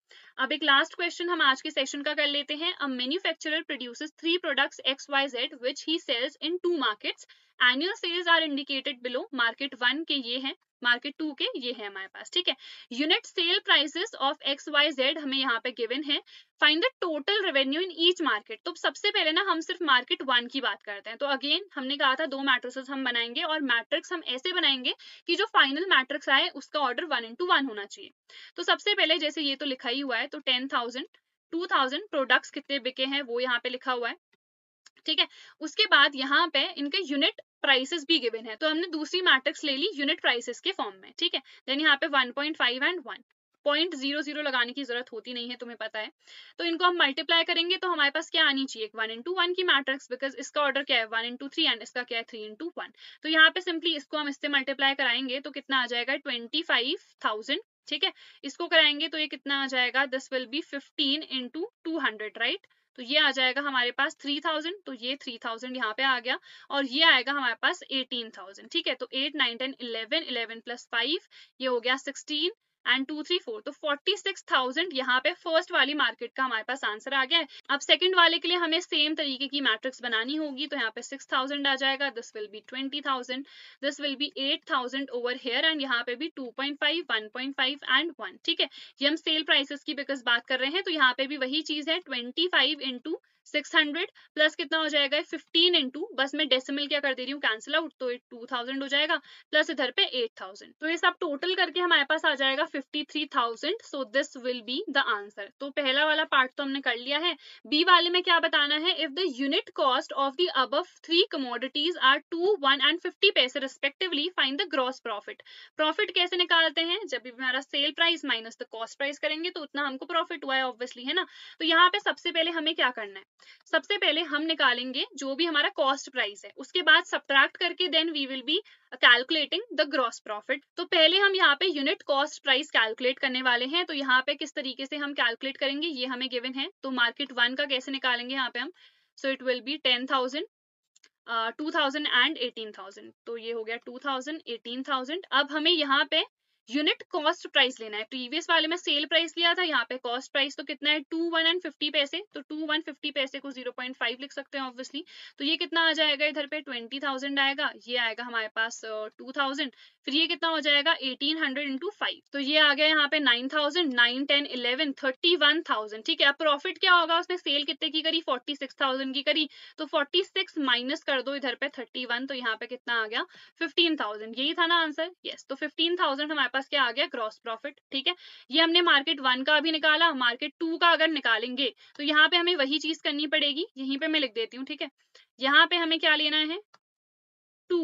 अब एक लास्ट क्वेश्चन हम आज के सेशन का कर लेते हैं a manufacturer produces three products X Y Z which he sells in two markets annual sales are indicated below market one के ये हैं मार्केट टू के ये है हमारे पास ठीक है unit sale prices of x Y Z हमें यहाँ पे गिवन है find the total revenue in each market तो सबसे पहले ना हम सिर्फ मार्केट वन की बात करते हैं तो अगेन हमने कहा था दो मैट्रिक्स हम बनाएंगे और मैट्रिक्स हम ऐसे बनाएंगे कि जो फाइनल मैट्रिक्स आए उसका ऑर्डर वन इंटू वन होना चाहिए तो सबसे पहले जैसे ये तो लिखा ही हुआ है तो ten thousand two thousand products कितने बिके हैं वो यहाँ पे लिखा हुआ है ठीक है उसके बाद यहाँ पे इनके यूनिट प्राइसेस भी गिवन है तो हमने दूसरी मैट्रिक्स ले ली यूनिट प्राइसेस के फॉर्म में ठीक है देन यहाँ पे 1.5 एंड 1 पॉइंट जीरो जीरो लगाने की जरूरत होती नहीं है तुम्हें पता है तो इनको हम मल्टीप्लाई करेंगे तो हमारे पास क्या आनी चाहिए वन इंटू वन की मैट्रिक्स बिकॉज इसका ऑर्डर क्या है वन इंटू थ्री एंड इसका क्या है थ्री इंटू वन तो यहाँ पे सिंपली इसको हम इससे मल्टीप्लाई कराएंगे तो कितना आ जाएगा ट्वेंटी फाइव थाउजेंड ठीक है इसको कराएंगे तो ये कितना आ जाएगा this will be fifteen into two hundred right तो ये आ जाएगा हमारे पास थ्री थाउजेंड तो ये थ्री थाउजेंड यहाँ पे आ गया और ये आएगा हमारे पास एटीन थाउजेंड ठीक है तो eight nine ten eleven eleven plus five ये हो गया sixteen and two three four तो फोर्टी सिक्स थाउजेंड यहाँ पे फर्स्ट वाली मार्केट का हमारे पास आंसर आ गया है अब सेकंड वाले के लिए हमें सेम तरीके की मैट्रिक्स बनानी होगी तो यहाँ पे सिक्स थाउजेंड आ जाएगा this will be twenty thousand this will be eight thousand over here and यहाँ पे भी two point five one point five and one ठीक है ये हम सेल प्राइसेस की बिकॉज बात कर रहे हैं तो यहाँ पे भी वही चीज है twenty five into six hundred plus कितना हो जाएगा फिफ्टीन इंटू बस मैं डेसिमल क्या कर दे रही हूँ कैंसिल आउट तो टू थाउजेंड हो जाएगा प्लस इधर पे एट थाउजेंड तो ये सब टोटल करके हमारे पास आ जाएगा fifty three thousand so this will be the answer तो पहला वाला पार्ट तो हमने कर लिया है बी वाले में क्या बताना है if the unit cost of the above three commodities are two one and fifty paise respectively find the gross profit profit कैसे निकालते हैं जब भी हमारा sale price minus the cost price करेंगे तो उतना हमको प्रॉफिट हुआ है ऑब्वियसली है ना तो यहाँ पे सबसे पहले हमें क्या करना है सबसे पहले हम निकालेंगे जो भी हमारा कॉस्ट प्राइस है उसके बाद सब्ट्रैक्ट करके then we will be calculating the gross profit तो पहले हम यहाँ पे यूनिट कॉस्ट प्राइस कैलकुलेट करने वाले हैं तो यहाँ पे किस तरीके से हम कैलकुलेट करेंगे ये हमें गिवन है तो मार्केट वन का कैसे निकालेंगे यहाँ पे हम so it will be ten thousand two thousand and eighteen thousand तो ये हो गया टू थाउजेंड एटीन थाउजेंड अब हमें यहाँ पे यूनिट कॉस्ट प्राइस लेना है प्रीवियस वाले में सेल प्राइस लिया था यहाँ पे कॉस्ट प्राइस तो कितना है टू वन एंड फिफ्टी पैसे तो टू वन फिफ्टी पैसे को जीरो पॉइंट फाइव लिख सकते हैं ऑब्वियसली तो ये कितना आ जाएगा इधर पे ट्वेंटी थाउजेंड आएगा ये आएगा हमारे पास टू uh, थाउजेंड फिर ये कितना हो जाएगा 1800 हंड्रेड इंटू फाइव तो ये आ गया यहाँ पे 9000 9 10 11 31000 ठीक है अब प्रॉफिट क्या होगा उसने सेल कितने की करी 46000 की करी तो 46 माइनस कर दो इधर पे 31 तो यहाँ पे कितना आ गया 15000 यही था ना आंसर यस तो 15000 हमारे पास क्या आ गया ग्रॉस प्रॉफिट ठीक है ये हमने मार्केट वन का अभी निकाला मार्केट टू का अगर निकालेंगे तो यहाँ पे हमें वही चीज करनी पड़ेगी यहीं पर मैं लिख देती हूँ ठीक है यहाँ पे हमें क्या लेना है two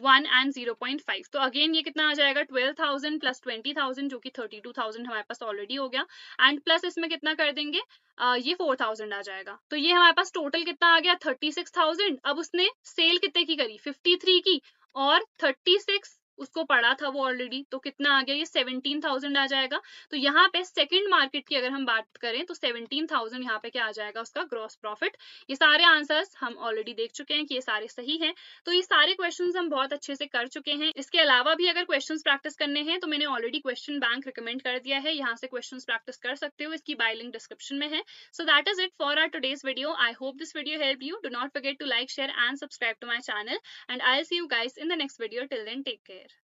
one and zero point five तो अगेन ये कितना आ जाएगा twelve thousand plus twenty thousand जो कि थर्टी टू थाउजेंड हमारे पास ऑलरेडी हो गया एंड प्लस इसमें कितना कर देंगे आ, ये फोर थाउजेंड आ जाएगा तो ये हमारे पास टोटल कितना आ गया थर्टी सिक्स थाउजेंड अब उसने सेल कितने की करी फिफ्टी थ्री की और थर्टी सिक्स उसको पढ़ा था वो ऑलरेडी तो कितना आ गया ये सेवनटीन थाउजेंड आ जाएगा तो यहाँ पे सेकंड मार्केट की अगर हम बात करें तो सेवनटीन थाउजेंड यहाँ पे क्या आ जाएगा उसका ग्रॉस प्रॉफिट ये सारे आंसर्स हम ऑलरेडी देख चुके हैं कि ये सारे सही हैं तो ये सारे क्वेश्चन हम बहुत अच्छे से कर चुके हैं इसके अलावा भी अगर क्वेश्चन प्रैक्टिस करने हैं तो मैंने ऑलरेडी क्वेश्चन बैंक रिकमेंड कर दिया है यहाँ से क्वेश्चन प्रैक्टिस कर सकते हो इसकी बाइलिंग डिस्क्रिप्शन में है so that is it for our today's video I hope this video help you do not forget to like share and subscribe to my channel and I see you guys in the next video till then take care